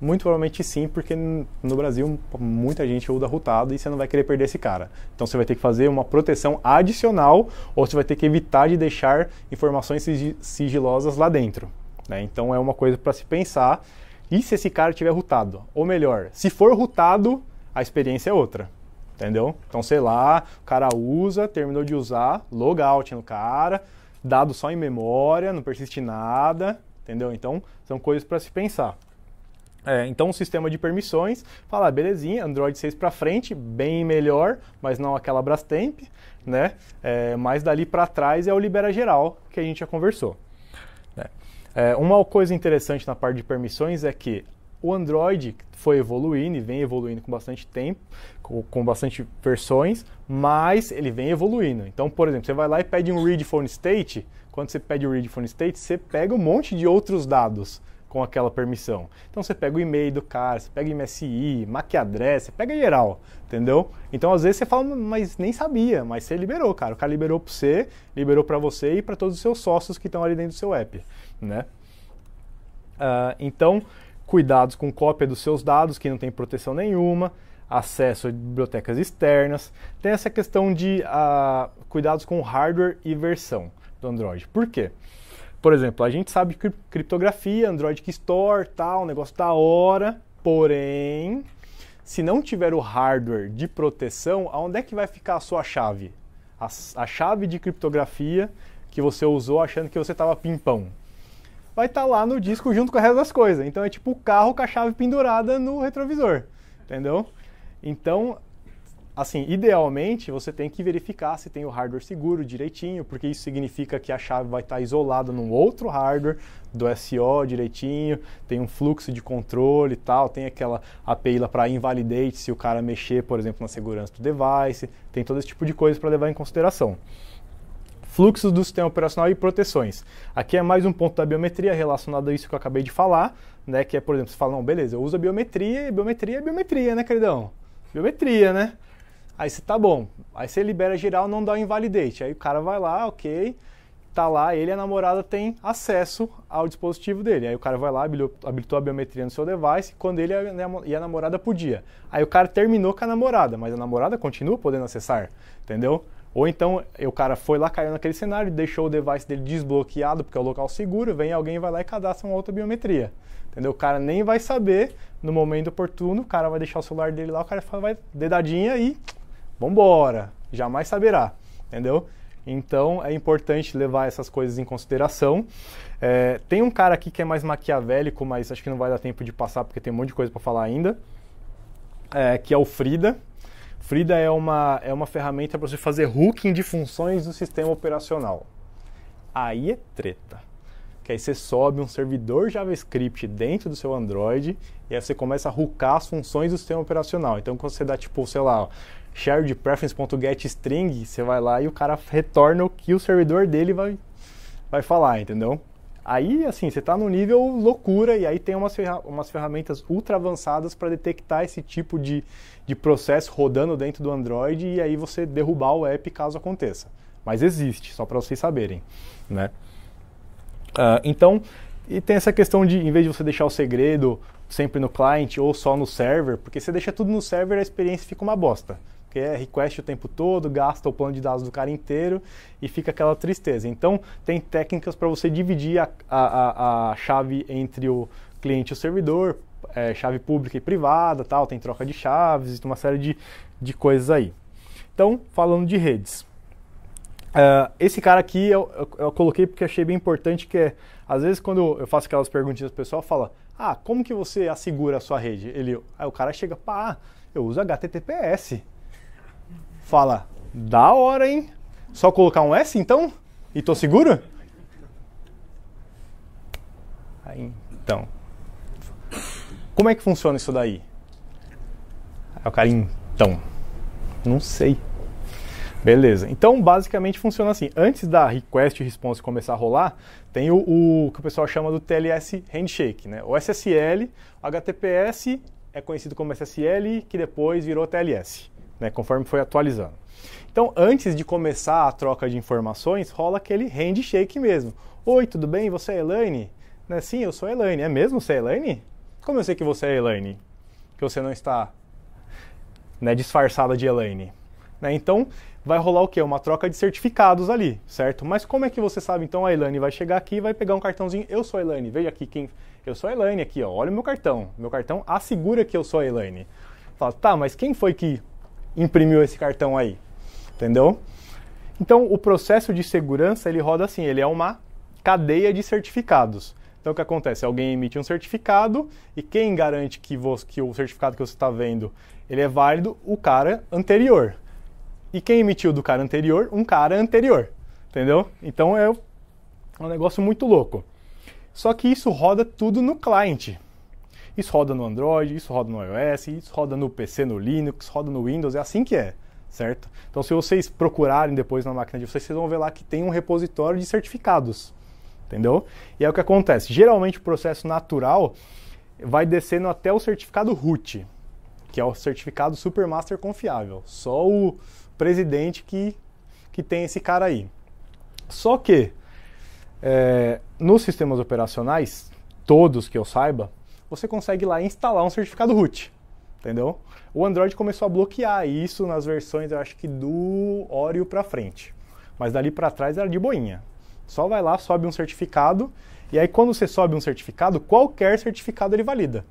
Muito provavelmente sim, porque no Brasil muita gente usa rutado e você não vai querer perder esse cara. Então você vai ter que fazer uma proteção adicional ou você vai ter que evitar de deixar informações sigilosas lá dentro. Né? Então é uma coisa para se pensar e se esse cara tiver rutado? Ou melhor, se for rutado, a experiência é outra. Entendeu? Então, sei lá, o cara usa, terminou de usar, logout no cara, dado só em memória, não persiste nada, entendeu? Então, são coisas para se pensar. É, então, o sistema de permissões, fala, ah, belezinha, Android 6 para frente, bem melhor, mas não aquela Brastemp, né? É, mas dali para trás é o libera geral que a gente já conversou. É, uma coisa interessante na parte de permissões é que o Android foi evoluindo e vem evoluindo com bastante tempo, com, com, bastante versões, mas ele vem evoluindo. Então, por exemplo, você vai lá e pede um read phone state, quando você pede o read phone state, você pega um monte de outros dados com aquela permissão. Então você pega o e-mail do cara, você pega o MSI, MAC você pega geral, entendeu? Então às vezes você fala, mas nem sabia, mas você liberou, cara. O cara liberou para você, liberou para você e para todos os seus sócios que estão ali dentro do seu app, né? Uh, então, cuidados com cópia dos seus dados que não tem proteção nenhuma, acesso a bibliotecas externas. Tem essa questão de uh, cuidados com hardware e versão do Android. Por quê? Por exemplo, a gente sabe criptografia, Android Key Store, tal, o negócio da hora, porém, se não tiver o hardware de proteção, aonde é que vai ficar a sua chave? A, a chave de criptografia que você usou achando que você estava pimpão. Vai estar tá lá no disco junto com o resto das coisas. Então é tipo o carro com a chave pendurada no retrovisor, entendeu? Então Assim, idealmente você tem que verificar se tem o hardware seguro direitinho, porque isso significa que a chave vai estar isolada num outro hardware do SO direitinho, tem um fluxo de controle e tal, tem aquela API lá para invalidate se o cara mexer, por exemplo, na segurança do device, tem todo esse tipo de coisa para levar em consideração fluxos do sistema operacional e proteções. Aqui é mais um ponto da biometria relacionado a isso que eu acabei de falar, né? Que é, por exemplo, você fala, não, beleza, eu uso a biometria, e biometria é biometria, né, queridão? Biometria, né? Aí você tá bom. Aí você libera geral, não dá o invalidate. Aí o cara vai lá, ok, tá lá, ele e a namorada tem acesso ao dispositivo dele. Aí o cara vai lá, habilitou a biometria no seu device, quando ele e a namorada podia. Aí o cara terminou com a namorada, mas a namorada continua podendo acessar, entendeu? Ou então o cara foi lá, caiu naquele cenário, deixou o device dele desbloqueado, porque é o local seguro, vem alguém vai lá e cadastra uma outra biometria. Entendeu? O cara nem vai saber no momento oportuno, o cara vai deixar o celular dele lá, o cara vai dedadinha e vambora, jamais saberá, entendeu? Então é importante levar essas coisas em consideração. É, tem um cara aqui que é mais maquiavélico, mas acho que não vai dar tempo de passar porque tem um monte de coisa para falar ainda, é, que é o Frida. Frida é uma, é uma ferramenta para você fazer hooking de funções do sistema operacional. Aí é treta. Que aí você sobe um servidor JavaScript dentro do seu Android e aí você começa a hookar as funções do sistema operacional. Então, quando você dá tipo, sei lá, shared preference.get string, você vai lá e o cara retorna o que o servidor dele vai, vai falar, entendeu? Aí, assim, você está no nível loucura e aí tem umas, ferra umas ferramentas ultra avançadas para detectar esse tipo de, de processo rodando dentro do Android e aí você derrubar o app caso aconteça. Mas existe, só para vocês saberem, né? Uh, então, e tem essa questão de, em vez de você deixar o segredo sempre no client ou só no server, porque você deixa tudo no server, a experiência fica uma bosta porque é request o tempo todo, gasta o plano de dados do cara inteiro e fica aquela tristeza. Então, tem técnicas para você dividir a, a, a, chave entre o cliente e o servidor, é, chave pública e privada, tal, tem troca de chaves, uma série de, de coisas aí. Então, falando de redes. Uh, esse cara aqui eu, eu, eu, coloquei porque achei bem importante que é, às vezes quando eu faço aquelas perguntinhas o pessoal fala, ah, como que você assegura a sua rede? Ele, aí o cara chega, pá, eu uso HTTPS fala, da hora, hein? Só colocar um S então? E tô seguro? Aí, então. Como é que funciona isso daí? Aí o cara, então. Não sei. Beleza. Então, basicamente funciona assim. Antes da request response começar a rolar, tem o, o, que o pessoal chama do TLS handshake, né? O SSL, HTTPS é conhecido como SSL, que depois virou TLS né, conforme foi atualizando. Então, antes de começar a troca de informações, rola aquele handshake mesmo. Oi, tudo bem? Você é Elaine? Né, Sim, eu sou Elaine. É mesmo? Você é Elaine? Como eu sei que você é Elaine? Que você não está né, disfarçada de Elaine. Né, então, vai rolar o quê? Uma troca de certificados ali, certo? Mas como é que você sabe? Então, a Elaine vai chegar aqui e vai pegar um cartãozinho. Eu sou a Elaine. Veja aqui quem... Eu sou a Elaine aqui, ó. Olha o meu cartão. Meu cartão assegura que eu sou a Elaine. Fala, tá, mas quem foi que imprimiu esse cartão aí, entendeu? Então, o processo de segurança, ele roda assim, ele é uma cadeia de certificados. Então, o que acontece? Alguém emite um certificado e quem garante que, você, que o certificado que você está vendo ele é válido? O cara anterior. E quem emitiu do cara anterior? Um cara anterior, entendeu? Então, é um negócio muito louco. Só que isso roda tudo no cliente. Isso roda no Android, isso roda no iOS, isso roda no PC, no Linux, roda no Windows, é assim que é, certo? Então, se vocês procurarem depois na máquina de vocês, vocês vão ver lá que tem um repositório de certificados, entendeu? E é o que acontece. Geralmente, o processo natural vai descendo até o certificado root, que é o certificado Supermaster confiável. Só o presidente que, que tem esse cara aí. Só que é, nos sistemas operacionais, todos que eu saiba, você consegue lá instalar um certificado root, entendeu? O Android começou a bloquear isso nas versões, eu acho que do Oreo para frente. Mas dali para trás era de boinha. Só vai lá, sobe um certificado, e aí quando você sobe um certificado, qualquer certificado ele valida.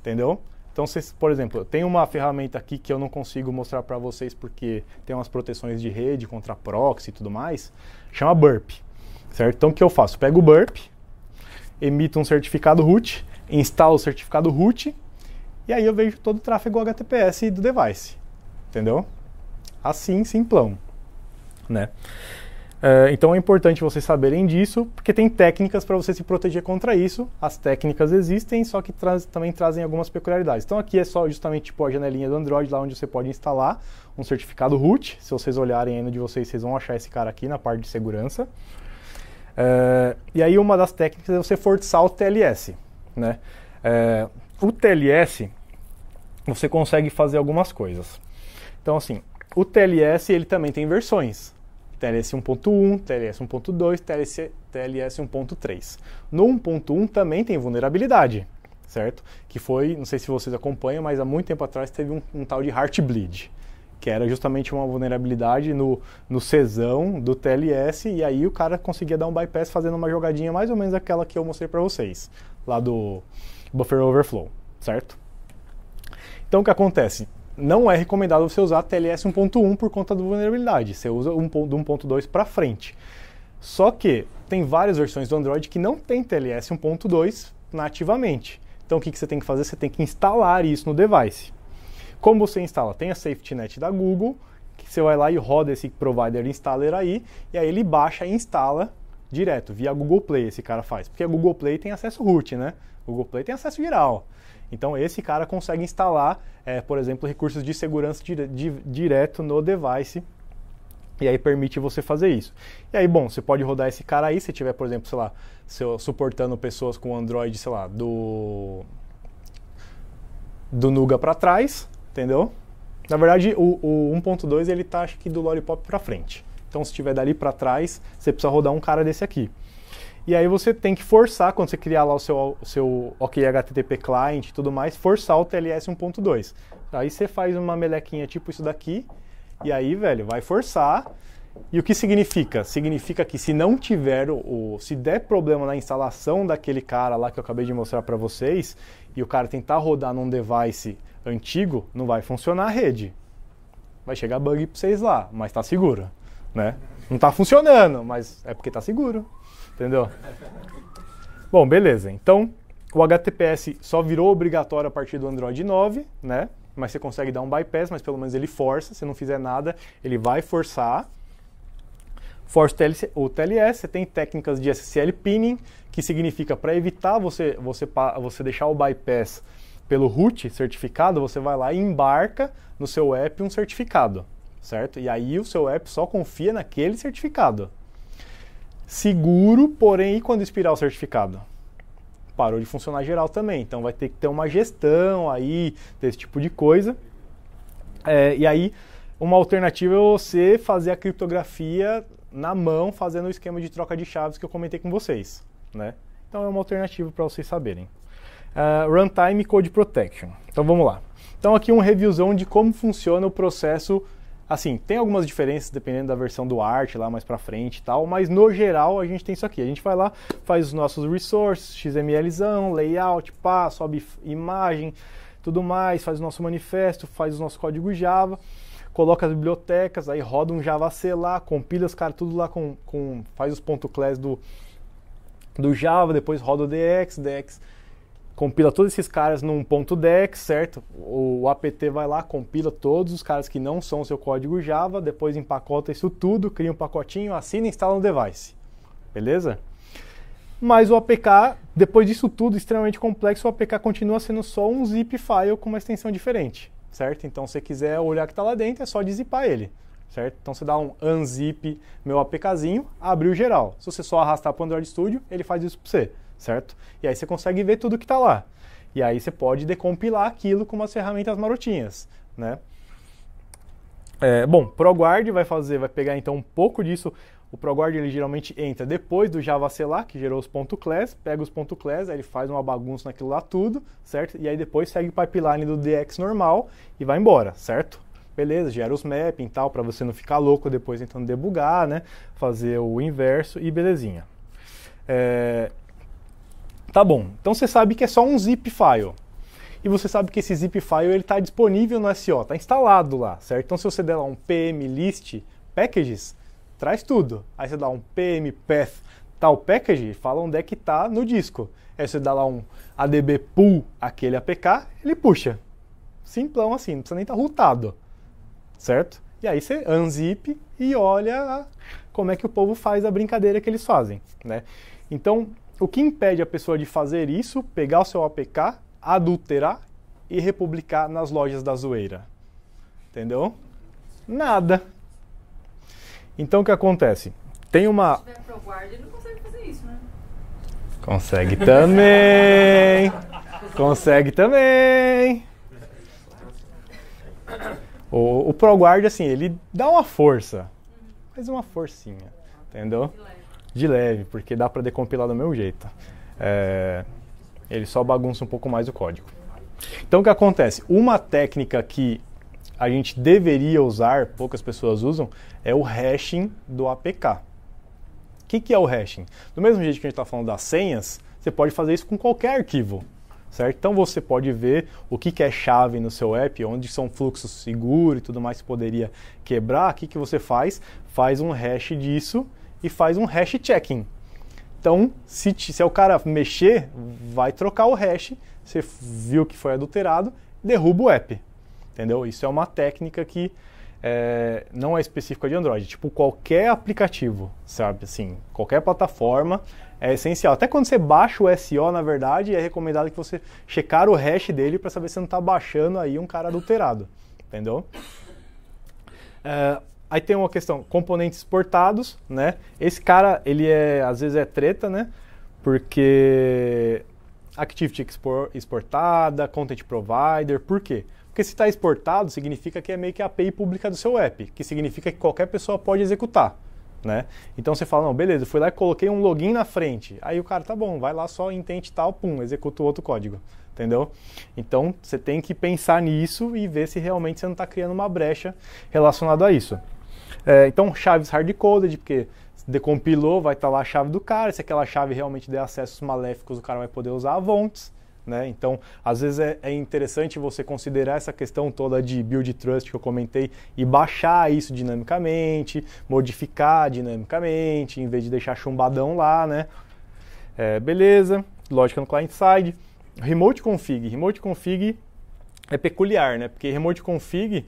Entendeu? Então, se, por exemplo, tem uma ferramenta aqui que eu não consigo mostrar para vocês porque tem umas proteções de rede contra proxy e tudo mais, chama Burp. Certo? Então, o que eu faço? Pego o Burp, emito um certificado root instalo o certificado root e aí eu vejo todo o tráfego HTTPS do device, entendeu? Assim, simplão, né? É, então é importante vocês saberem disso, porque tem técnicas para você se proteger contra isso. As técnicas existem, só que também trazem algumas peculiaridades. Então aqui é só justamente tipo a janelinha do Android, lá onde você pode instalar um certificado root. Se vocês olharem aí no de vocês, vocês vão achar esse cara aqui na parte de segurança. É, e aí uma das técnicas é você forçar o TLS. Né? É, o TLS, você consegue fazer algumas coisas. Então, assim, o TLS ele também tem versões. TLS 1.1, TLS 1.2, TLS, TLS 1.3. No 1.1 também tem vulnerabilidade, certo? Que foi, não sei se vocês acompanham, mas há muito tempo atrás teve um, um tal de Heartbleed, que era justamente uma vulnerabilidade no, no cesão do TLS, e aí o cara conseguia dar um bypass fazendo uma jogadinha mais ou menos aquela que eu mostrei para vocês lá do Buffer Overflow, certo? Então o que acontece? Não é recomendado você usar TLS 1.1 por conta da vulnerabilidade. Você usa um, 1.2 para frente. Só que tem várias versões do Android que não tem TLS 1.2 nativamente. Então o que, que você tem que fazer? Você tem que instalar isso no device. Como você instala? Tem a SafetyNet da Google, que você vai lá e roda esse provider installer aí, e aí ele baixa e instala direto, via Google Play esse cara faz, porque a Google Play tem acesso root, né? Google Play tem acesso viral. Então esse cara consegue instalar, é, por exemplo, recursos de segurança dire di direto no device e aí permite você fazer isso. E aí, bom, você pode rodar esse cara aí, se tiver, por exemplo, sei lá, seu, suportando pessoas com Android, sei lá, do do Nuga para trás, entendeu? Na verdade, o, o 1.2 ele tá acho que do Lollipop para frente. Então, se tiver dali para trás, você precisa rodar um cara desse aqui. E aí você tem que forçar, quando você criar lá o seu, o seu OK HTTP client e tudo mais, forçar o TLS 1.2. Aí você faz uma melequinha tipo isso daqui, e aí, velho, vai forçar. E o que significa? Significa que se não tiver o, se der problema na instalação daquele cara lá que eu acabei de mostrar para vocês, e o cara tentar rodar num device antigo, não vai funcionar a rede. Vai chegar bug para vocês lá, mas está seguro né? Não está funcionando, mas é porque está seguro, entendeu? Bom, beleza. Então, o HTTPS só virou obrigatório a partir do Android 9, né? Mas você consegue dar um bypass, mas pelo menos ele força. Se não fizer nada, ele vai forçar. Force TLS ou TLS, você tem técnicas de SSL pinning, que significa para evitar você, você, você deixar o bypass pelo root certificado, você vai lá e embarca no seu app um certificado certo? E aí o seu app só confia naquele certificado. Seguro, porém, e quando expirar o certificado? Parou de funcionar geral também, então vai ter que ter uma gestão aí desse tipo de coisa. É, e aí, uma alternativa é você fazer a criptografia na mão, fazendo o esquema de troca de chaves que eu comentei com vocês, né? Então é uma alternativa para vocês saberem. Uh, runtime Code Protection. Então vamos lá. Então aqui um reviewzão de como funciona o processo Assim, tem algumas diferenças dependendo da versão do Art lá mais para frente e tal, mas no geral a gente tem isso aqui. A gente vai lá, faz os nossos resources, XMLzão, layout, pá, sobe imagem, tudo mais, faz o nosso manifesto, faz o nosso código Java, coloca as bibliotecas, aí roda um Java C lá, compila os caras tudo lá com, com faz os ponto class do do Java, depois roda o DX, DX compila todos esses caras num ponto .dex, certo? O apt vai lá, compila todos os caras que não são o seu código Java, depois empacota isso tudo, cria um pacotinho, assina e instala no device. Beleza? Mas o APK, depois disso tudo extremamente complexo, o APK continua sendo só um zip file com uma extensão diferente, certo? Então, se você quiser olhar o que está lá dentro, é só desipar ele, certo? Então, você dá um unzip meu APKzinho, abriu geral. Se você só arrastar para o Android Studio, ele faz isso para você certo? E aí você consegue ver tudo que está lá. E aí você pode decompilar aquilo com umas ferramentas marotinhas, né? É, bom, ProGuard vai fazer, vai pegar então um pouco disso. O ProGuard ele geralmente entra depois do Java lá, que gerou os ponto .class, pega os ponto .class, aí ele faz uma bagunça naquilo lá tudo, certo? E aí depois segue o pipeline do DX normal e vai embora, certo? Beleza, gera os mapping e tal, para você não ficar louco depois tentando debugar, né? Fazer o inverso e belezinha. É, Tá bom, então você sabe que é só um zip file. E você sabe que esse zip file está disponível no SO, está instalado lá, certo? Então se você der lá um pm list packages, traz tudo. Aí você dá um pm path tal package, fala onde é que está no disco. Aí você dá lá um adb pull aquele apk, ele puxa. Simplão assim, não precisa nem estar tá rootado, certo? E aí você unzip e olha como é que o povo faz a brincadeira que eles fazem, né? Então, o que impede a pessoa de fazer isso, pegar o seu APK, adulterar e republicar nas lojas da zoeira? Entendeu? Nada. Então o que acontece? Tem uma. Se pro guarda, ele não consegue fazer isso, né? Consegue também! consegue também! O, o ProGuard, assim, ele dá uma força. mais uma forcinha, entendeu? de leve, porque dá para decompilar do meu jeito. É, ele só bagunça um pouco mais o código. Então o que acontece? Uma técnica que a gente deveria usar, poucas pessoas usam, é o hashing do APK. O que, que é o hashing? Do mesmo jeito que a gente está falando das senhas, você pode fazer isso com qualquer arquivo. Certo? Então você pode ver o que, que é chave no seu app, onde são fluxos seguros e tudo mais que poderia quebrar. O que, que você faz? Faz um hash disso e faz um hash checking. Então, se, se é o cara mexer, vai trocar o hash, você viu que foi adulterado, derruba o app. Entendeu? Isso é uma técnica que é, não é específica de Android. Tipo, qualquer aplicativo, sabe? Assim, qualquer plataforma é essencial. Até quando você baixa o SO, na verdade, é recomendado que você checar o hash dele para saber se não está baixando aí um cara adulterado. Entendeu? É, Aí tem uma questão, componentes exportados, né? Esse cara, ele é, às vezes é treta, né? Porque Activity exportada, Content Provider, por quê? Porque se está exportado, significa que é meio que a API pública do seu app, que significa que qualquer pessoa pode executar, né? Então você fala, não, beleza, fui lá e coloquei um login na frente. Aí o cara, tá bom, vai lá só, intente tal, pum, executa o outro código, entendeu? Então você tem que pensar nisso e ver se realmente você não está criando uma brecha relacionada a isso. É, então, chaves hardcoded, porque decompilou, vai estar tá lá a chave do cara. Se aquela chave realmente der acessos maléficos, o cara vai poder usar avontes. Né? Então, às vezes é, é, interessante você considerar essa questão toda de build trust que eu comentei e baixar isso dinamicamente, modificar dinamicamente, em vez de deixar chumbadão lá, né? É, beleza, lógica no client side. Remote config. Remote config é peculiar, né? Porque remote config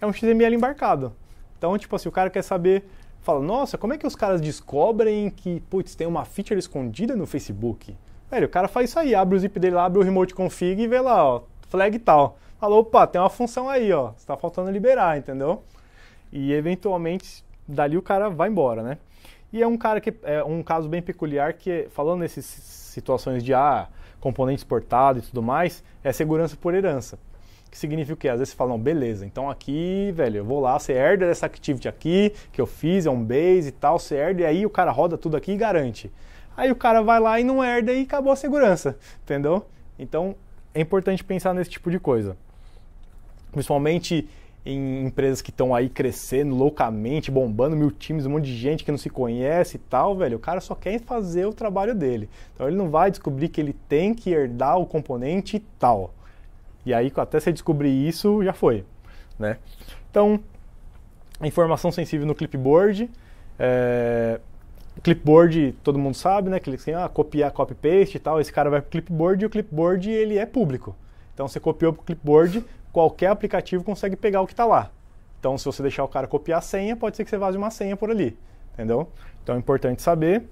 é um XML embarcado. Então, tipo assim, o cara quer saber, fala, nossa, como é que os caras descobrem que, putz, tem uma feature escondida no Facebook? Velho, o cara faz isso aí, abre o zip dele lá, abre o remote config e vê lá, ó, flag tal. Fala, opa, tem uma função aí, ó, está faltando liberar, entendeu? E eventualmente, dali o cara vai embora, né? E é um cara que é um caso bem peculiar que falando nessas situações de ah, componente exportado e tudo mais, é segurança por herança. Que significa o quê? Às vezes você fala, não, beleza, então aqui, velho, eu vou lá, você herda essa activity aqui, que eu fiz, é um base e tal, você herda, e aí o cara roda tudo aqui e garante. Aí o cara vai lá e não herda e acabou a segurança, entendeu? Então é importante pensar nesse tipo de coisa. Principalmente em empresas que estão aí crescendo loucamente, bombando mil times, um monte de gente que não se conhece e tal, velho. O cara só quer fazer o trabalho dele. Então ele não vai descobrir que ele tem que herdar o componente e tal. E aí, até você descobrir isso, já foi. Né? Então, informação sensível no clipboard. É, clipboard, todo mundo sabe, né? Que assim, ah, copiar, copy paste e tal. Esse cara vai para o clipboard e o clipboard ele é público. Então você copiou para o clipboard, qualquer aplicativo consegue pegar o que está lá. Então se você deixar o cara copiar a senha, pode ser que você vaze uma senha por ali, entendeu? Então é importante saber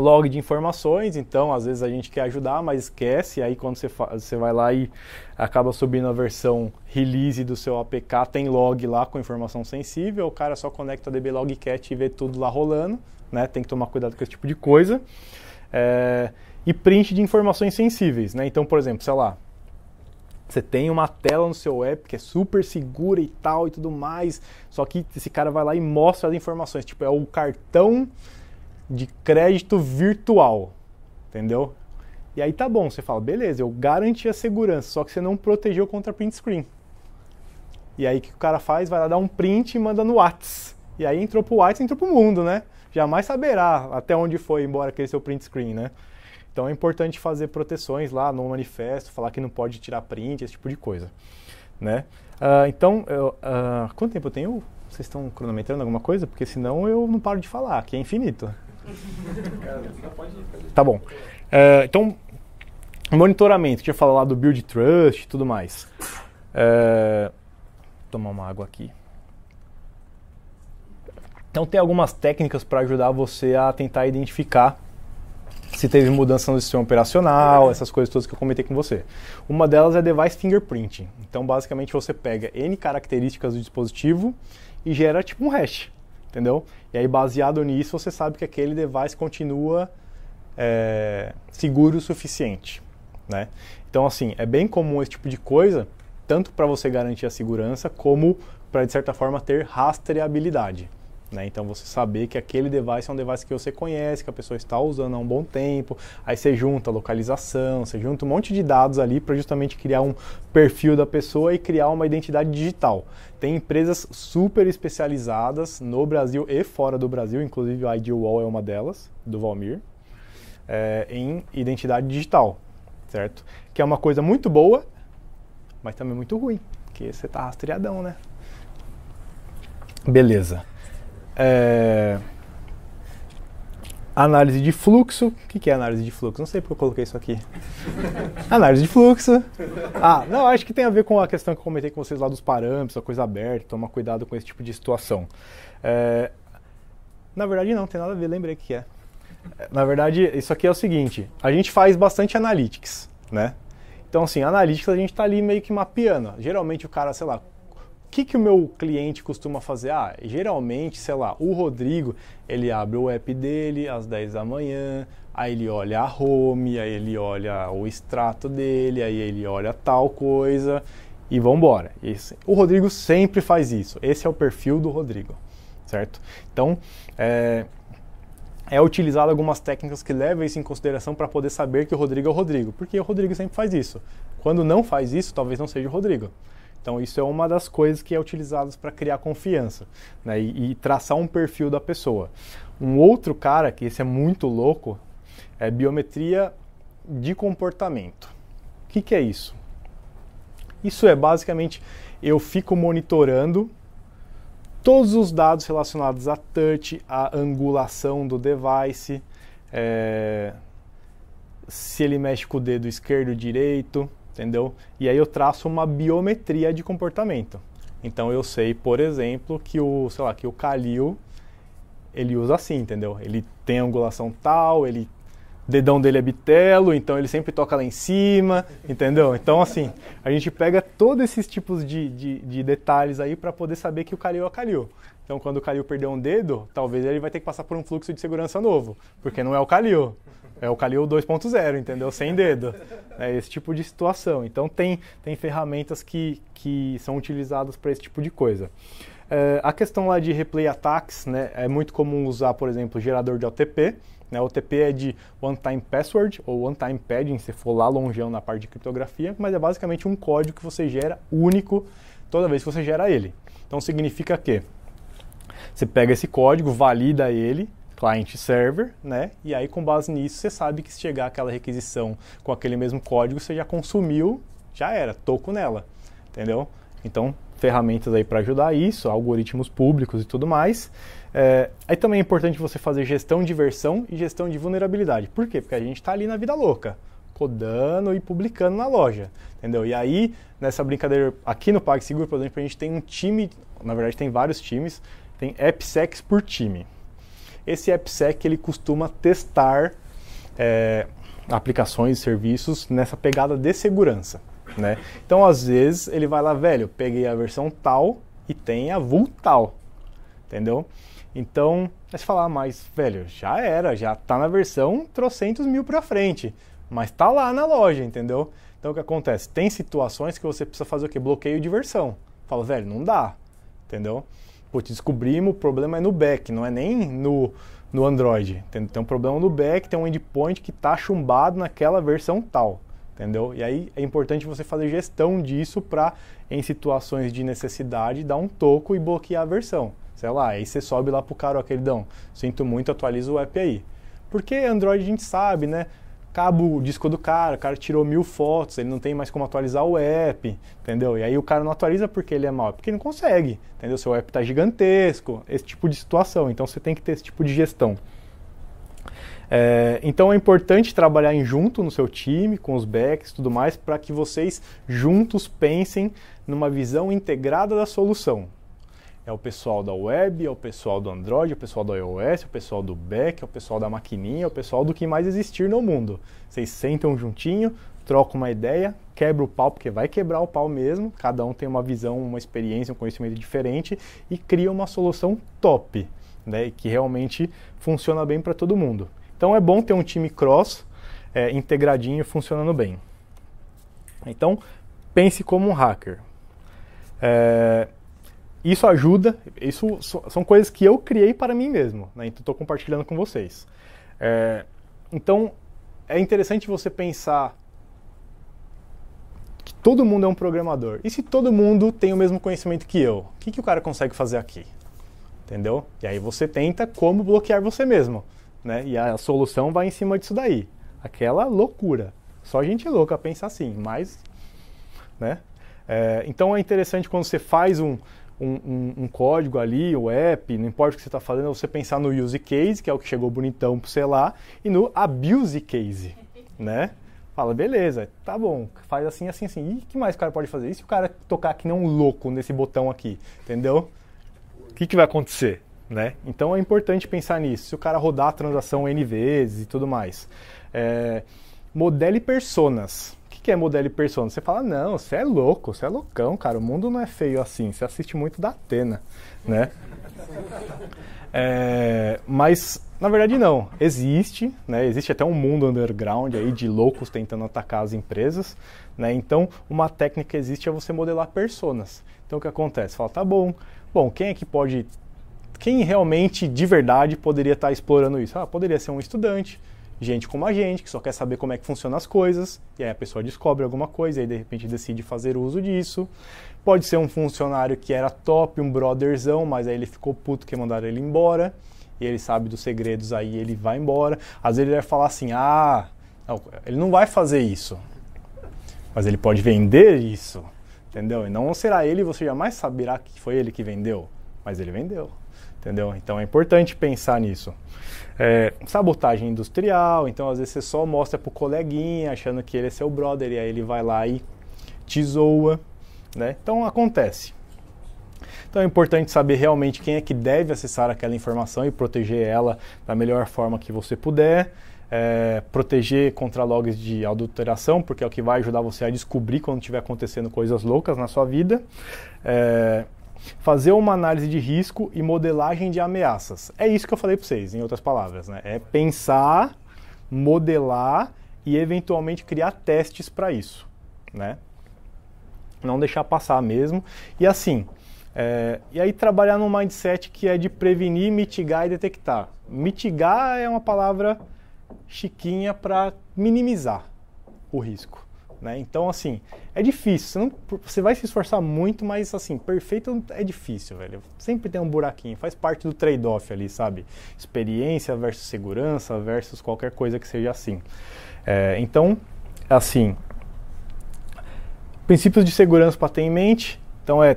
log de informações, então às vezes a gente quer ajudar, mas esquece, aí quando você, você vai lá e acaba subindo a versão release do seu APK, tem log lá com informação sensível, o cara só conecta DB Logcat e vê tudo lá rolando, né? Tem que tomar cuidado com esse tipo de coisa. É, e print de informações sensíveis, né? Então, por exemplo, sei lá, você tem uma tela no seu app que é super segura e tal e tudo mais, só que esse cara vai lá e mostra as informações, tipo, é o cartão de crédito virtual, entendeu? E aí tá bom, você fala, beleza, eu garanti a segurança, só que você não protegeu contra print screen. E aí o que o cara faz? Vai lá dar um print e manda no Whats. E aí entrou pro Whats, entrou pro mundo, né? Jamais saberá até onde foi embora aquele seu print screen, né? Então é importante fazer proteções lá no manifesto, falar que não pode tirar print, esse tipo de coisa, né? Uh, então, eu, uh, quanto tempo eu tenho? Vocês estão cronometrando alguma coisa? Porque senão eu não paro de falar, que é infinito. Tá bom. É, então, monitoramento. Tinha falado lá do Build Trust e tudo mais. É, tomar uma água aqui. Então, tem algumas técnicas para ajudar você a tentar identificar se teve mudança no sistema operacional, essas coisas todas que eu comentei com você. Uma delas é device fingerprinting. Então, basicamente, você pega N características do dispositivo e gera tipo um hash entendeu? E aí, baseado nisso, você sabe que aquele device continua é, seguro o suficiente, né? Então, assim, é bem comum esse tipo de coisa, tanto para você garantir a segurança, como para, de certa forma, ter rastreabilidade. Né? Então você saber que aquele device é um device que você conhece, que a pessoa está usando há um bom tempo, aí você junta localização, você junta um monte de dados ali para justamente criar um perfil da pessoa e criar uma identidade digital. Tem empresas super especializadas no Brasil e fora do Brasil, inclusive a IDWall é uma delas, do Valmir, é, em identidade digital, certo? Que é uma coisa muito boa, mas também muito ruim, porque você está rastreadão, né? Beleza. É... Análise de fluxo. O que, que é análise de fluxo? Não sei porque eu coloquei isso aqui. análise de fluxo. Ah, não, acho que tem a ver com a questão que eu comentei com vocês lá dos parâmetros, a coisa aberta, tomar cuidado com esse tipo de situação. É... Na verdade, não, tem nada a ver, lembrei o que é. é. Na verdade, isso aqui é o seguinte: a gente faz bastante analytics, né? Então, assim, analytics a gente está ali meio que mapeando. Geralmente o cara, sei lá, o que, que o meu cliente costuma fazer? Ah, geralmente, sei lá, o Rodrigo, ele abre o app dele às 10 da manhã, aí ele olha a home, aí ele olha o extrato dele, aí ele olha tal coisa e vambora. Esse, o Rodrigo sempre faz isso. Esse é o perfil do Rodrigo, certo? Então, é, é utilizado algumas técnicas que levam isso em consideração para poder saber que o Rodrigo é o Rodrigo, porque o Rodrigo sempre faz isso. Quando não faz isso, talvez não seja o Rodrigo. Então, isso é uma das coisas que é utilizada para criar confiança né? e, e, traçar um perfil da pessoa. Um outro cara, que esse é muito louco, é biometria de comportamento. O que, que é isso? Isso é basicamente eu fico monitorando todos os dados relacionados a touch, a angulação do device, é, se ele mexe com o dedo esquerdo, direito, entendeu? E aí eu traço uma biometria de comportamento. Então eu sei, por exemplo, que o, sei lá, que o Kalil ele usa assim, entendeu? Ele tem angulação tal, ele dedão dele é bitelo, então ele sempre toca lá em cima, entendeu? Então assim, a gente pega todos esses tipos de, de, de detalhes aí para poder saber que o Calil é Calil. Então quando o Calil perder um dedo, talvez ele vai ter que passar por um fluxo de segurança novo, porque não é o Calil, é o Calil 2.0, entendeu? Sem dedo. É esse tipo de situação. Então tem, tem ferramentas que, que são utilizadas para esse tipo de coisa. É, a questão lá de replay attacks, né? É muito comum usar, por exemplo, gerador de OTP. Né? OTP é de One Time Password ou One Time Padding, se for lá longeão na parte de criptografia, mas é basicamente um código que você gera único toda vez que você gera ele. Então significa que você pega esse código, valida ele, client server, né? E aí com base nisso você sabe que se chegar aquela requisição com aquele mesmo código, você já consumiu, já era, toco nela, entendeu? Então ferramentas aí para ajudar isso, algoritmos públicos e tudo mais. É, aí também é importante você fazer gestão de versão e gestão de vulnerabilidade. Por quê? Porque a gente está ali na vida louca, codando e publicando na loja, entendeu? E aí, nessa brincadeira, aqui no PagSeguro, por exemplo, a gente tem um time, na verdade tem vários times, tem AppSecs por time. Esse AppSec ele costuma testar é, aplicações, serviços nessa pegada de segurança. Né? Então, às vezes, ele vai lá, velho, peguei a versão tal e tem a VUL tal, entendeu? Então, aí falar fala, ah, mas, velho, já era, já tá na versão trocentos mil pra frente, mas tá lá na loja, entendeu? Então, o que acontece? Tem situações que você precisa fazer o quê? Bloqueio de versão. Fala, velho, não dá, entendeu? Pô, descobrimos, o problema é no back, não é nem no, no Android. Tem um problema no back, tem um endpoint que está chumbado naquela versão tal. Entendeu? E aí é importante você fazer gestão disso para, em situações de necessidade, dar um toco e bloquear a versão. Sei lá, aí você sobe lá pro cara, ó, queridão, sinto muito, atualiza o app aí. Porque Android a gente sabe, né? cabo o disco do cara, o cara tirou mil fotos, ele não tem mais como atualizar o app, entendeu? E aí o cara não atualiza porque ele é mau, é porque ele não consegue, entendeu? Seu app está gigantesco, esse tipo de situação, então você tem que ter esse tipo de gestão. É, então é importante trabalhar em junto no seu time, com os backs e tudo mais, para que vocês juntos pensem numa visão integrada da solução. É o pessoal da web, é o pessoal do Android, é o pessoal do iOS, é o pessoal do back, é o pessoal da maquininha, é o pessoal do que mais existir no mundo. Vocês sentam juntinho, trocam uma ideia, quebra o pau, porque vai quebrar o pau mesmo. Cada um tem uma visão, uma experiência, um conhecimento diferente e cria uma solução top, né? Que realmente funciona bem para todo mundo. Então é bom ter um time cross é, integradinho funcionando bem. Então pense como um hacker. É, isso ajuda, isso são coisas que eu criei para mim mesmo, né? então estou compartilhando com vocês. É, então é interessante você pensar que todo mundo é um programador. E se todo mundo tem o mesmo conhecimento que eu, o que, que o cara consegue fazer aqui? Entendeu? E aí você tenta como bloquear você mesmo, né? E a solução vai em cima disso daí. Aquela loucura. Só gente louca pensa assim, mas, né? É, então é interessante quando você faz um, um, um, um, código ali, o app, não importa o que você está fazendo, é você pensar no use case, que é o que chegou bonitão para você lá, e no abuse case, né? Fala, beleza, tá bom, faz assim, assim, assim. E que mais o cara pode fazer? E se o cara tocar que nem um louco nesse botão aqui, entendeu? O que, que vai acontecer, né? Então é importante pensar nisso. Se o cara rodar a transação N vezes e tudo mais. É, modele personas que é modelo e persona? Você fala, não, você é louco, você é loucão, cara, o mundo não é feio assim, você assiste muito da Atena, né? É, mas, na verdade, não. Existe, né? Existe até um mundo underground aí de loucos tentando atacar as empresas, né? Então, uma técnica existe é você modelar personas. Então, o que acontece? Fala, tá bom, bom, quem é que pode... Quem realmente, de verdade, poderia estar tá explorando isso? Ah, poderia ser um estudante, gente como a gente, que só quer saber como é que funcionam as coisas, e aí a pessoa descobre alguma coisa e aí de repente decide fazer uso disso. Pode ser um funcionário que era top, um brotherzão, mas aí ele ficou puto que mandaram ele embora, e ele sabe dos segredos aí, ele vai embora. Às vezes ele vai falar assim: "Ah, não, ele não vai fazer isso". Mas ele pode vender isso, entendeu? E não será ele, você jamais saberá que foi ele que vendeu, mas ele vendeu entendeu? Então é importante pensar nisso. É, sabotagem industrial, então às vezes você só mostra pro coleguinha achando que ele é seu brother e aí ele vai lá e te zoa, né? Então acontece. Então é importante saber realmente quem é que deve acessar aquela informação e proteger ela da melhor forma que você puder. É, proteger contra logs de adulteração, porque é o que vai ajudar você a descobrir quando estiver acontecendo coisas loucas na sua vida. É, fazer uma análise de risco e modelagem de ameaças. É isso que eu falei para vocês, em outras palavras, né? É pensar, modelar e eventualmente criar testes para isso, né? Não deixar passar mesmo. E assim, é, e aí trabalhar num mindset que é de prevenir, mitigar e detectar. Mitigar é uma palavra chiquinha para minimizar o risco né? Então, assim, é difícil. Você, não, você vai se esforçar muito, mas, assim, perfeito é difícil, velho. Sempre tem um buraquinho. Faz parte do trade-off ali, sabe? Experiência versus segurança versus qualquer coisa que seja assim. É, então, assim, princípios de segurança para ter em mente. Então, é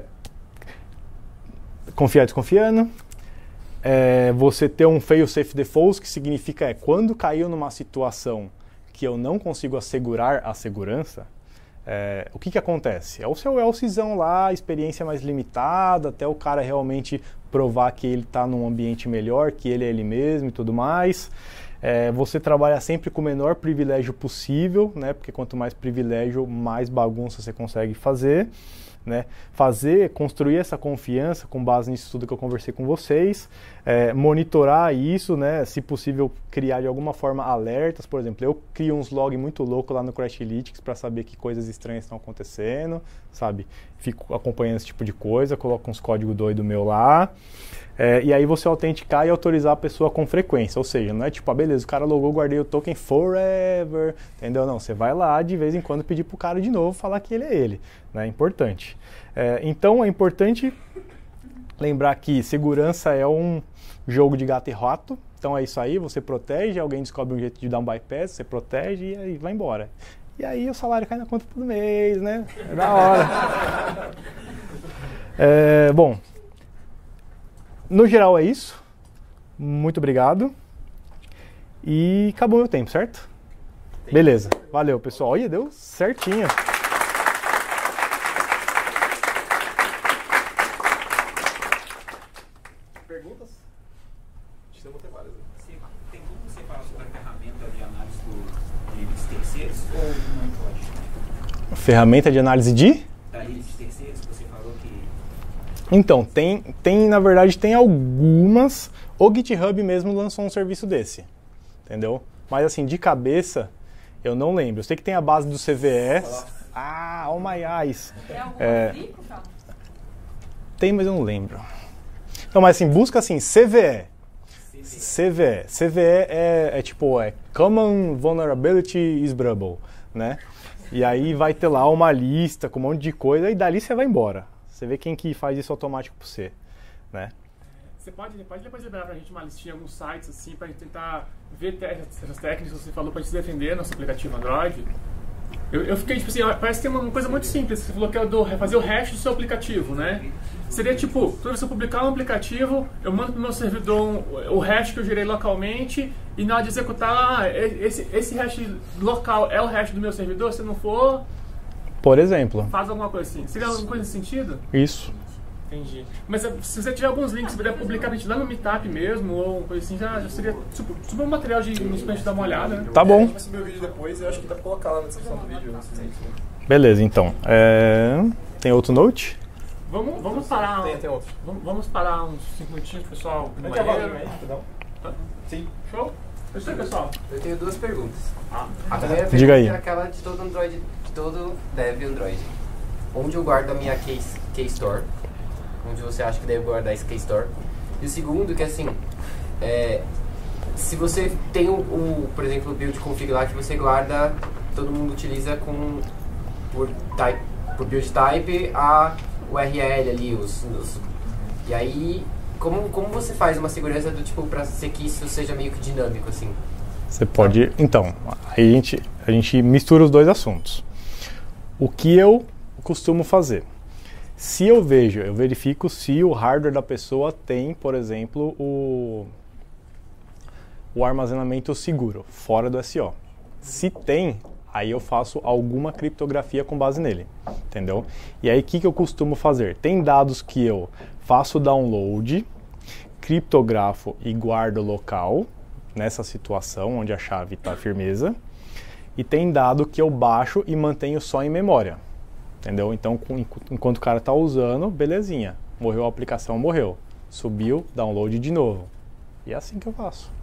confiar desconfiando, é, você ter um fail safe default, que significa é quando caiu numa situação que eu não consigo assegurar a segurança, é, o que, que acontece? É o seu Elcizão lá, experiência mais limitada, até o cara realmente provar que ele está num ambiente melhor, que ele é ele mesmo e tudo mais. É, você trabalha sempre com o menor privilégio possível, né? Porque quanto mais privilégio, mais bagunça você consegue fazer, né? Fazer, construir essa confiança com base nisso tudo que eu conversei com vocês é, monitorar isso, né? Se possível, criar de alguma forma alertas, por exemplo. Eu crio uns logs muito louco lá no Crashlytics para saber que coisas estranhas estão acontecendo, sabe? Fico acompanhando esse tipo de coisa, coloco uns código doido meu lá. É, e aí você autenticar e autorizar a pessoa com frequência. Ou seja, não é tipo, ah, beleza, o cara logou, guardei o token forever, entendeu? Não, você vai lá de vez em quando pedir pro cara de novo falar que ele é ele. Né? É importante. É, então é importante Lembrar que segurança é um jogo de gato e rato. Então é isso aí, você protege, alguém descobre um jeito de dar um bypass, você protege e aí vai embora. E aí o salário cai na conta todo mês, né? É da hora. é, bom, no geral é isso. Muito obrigado. E acabou meu tempo, certo? Beleza. Valeu, pessoal. Olha, deu certinho. Ferramenta de análise de? Então, tem, tem, na verdade, tem algumas. O GitHub mesmo lançou um serviço desse. Entendeu? Mas assim, de cabeça, eu não lembro. Eu sei que tem a base do CVS. Ah, oh my eyes. Tem algum é... Tem, mas eu não lembro. Então, mas assim, busca assim, CVE. CVE. CVE é, é, tipo, é Common Vulnerability is né? E aí vai ter lá uma lista com um monte de coisa e dali você vai embora. Você vê quem que faz isso automático para você, né? Você pode, pode depois liberar para a gente uma listinha, alguns sites assim, para a gente tentar ver essas técnicas que você falou para a gente defender nosso aplicativo Android? Eu, eu fiquei tipo assim, parece que tem uma coisa muito simples. Você falou que é do, é fazer o hash do seu aplicativo, né? Seria tipo, toda vez que eu publicar um aplicativo, eu mando pro meu servidor um, o hash que eu gerei localmente e na hora de executar, ah, é, esse, esse hash local é o hash do meu servidor? Se não for... Por exemplo. Faz alguma coisa assim. Seria alguma coisa nesse sentido? Isso. Entendi. Mas eh, se você tiver alguns links, se puder publicar pra gente lá no Meetup mesmo, ou uma coisa assim, já, já seria super, super material de início pra gente dar uma olhada. Né? Tá bom. É, meu o vídeo depois, eu acho que dá pra colocar lá na descrição do vídeo. Beleza, então. É... Tem outro note? Vamos, vamos parar. Tem, tem outros. Vamos, vamos parar uns 5 minutinhos, pessoal. No banheiro. Aí, então? tá. Sim. Show? Eu sei, pessoal. Eu tenho duas perguntas. Ah. A primeira pergunta aí. é aquela de todo Android, de todo dev Android. Onde eu guardo a minha case, case store? Onde você acha que deve guardar esse case store? E o segundo, que é assim, é, se você tem o, o, por exemplo, o build config lá que você guarda, todo mundo utiliza com por type, por build type a URL ali, os, os, e aí como, como você faz uma segurança do tipo para ser que isso seja meio que dinâmico assim? Você pode, então, aí a gente a gente mistura os dois assuntos. O que eu costumo fazer? Se eu vejo, eu verifico se o hardware da pessoa tem, por exemplo, o o armazenamento seguro, fora do SO. Se tem, Aí eu faço alguma criptografia com base nele, entendeu? E aí o que, que eu costumo fazer? Tem dados que eu faço download, criptografo e guardo local nessa situação onde a chave está firmeza. E tem dado que eu baixo e mantenho só em memória, entendeu? Então enquanto o cara está usando, belezinha. Morreu a aplicação, morreu. Subiu, download de novo. E é assim que eu faço.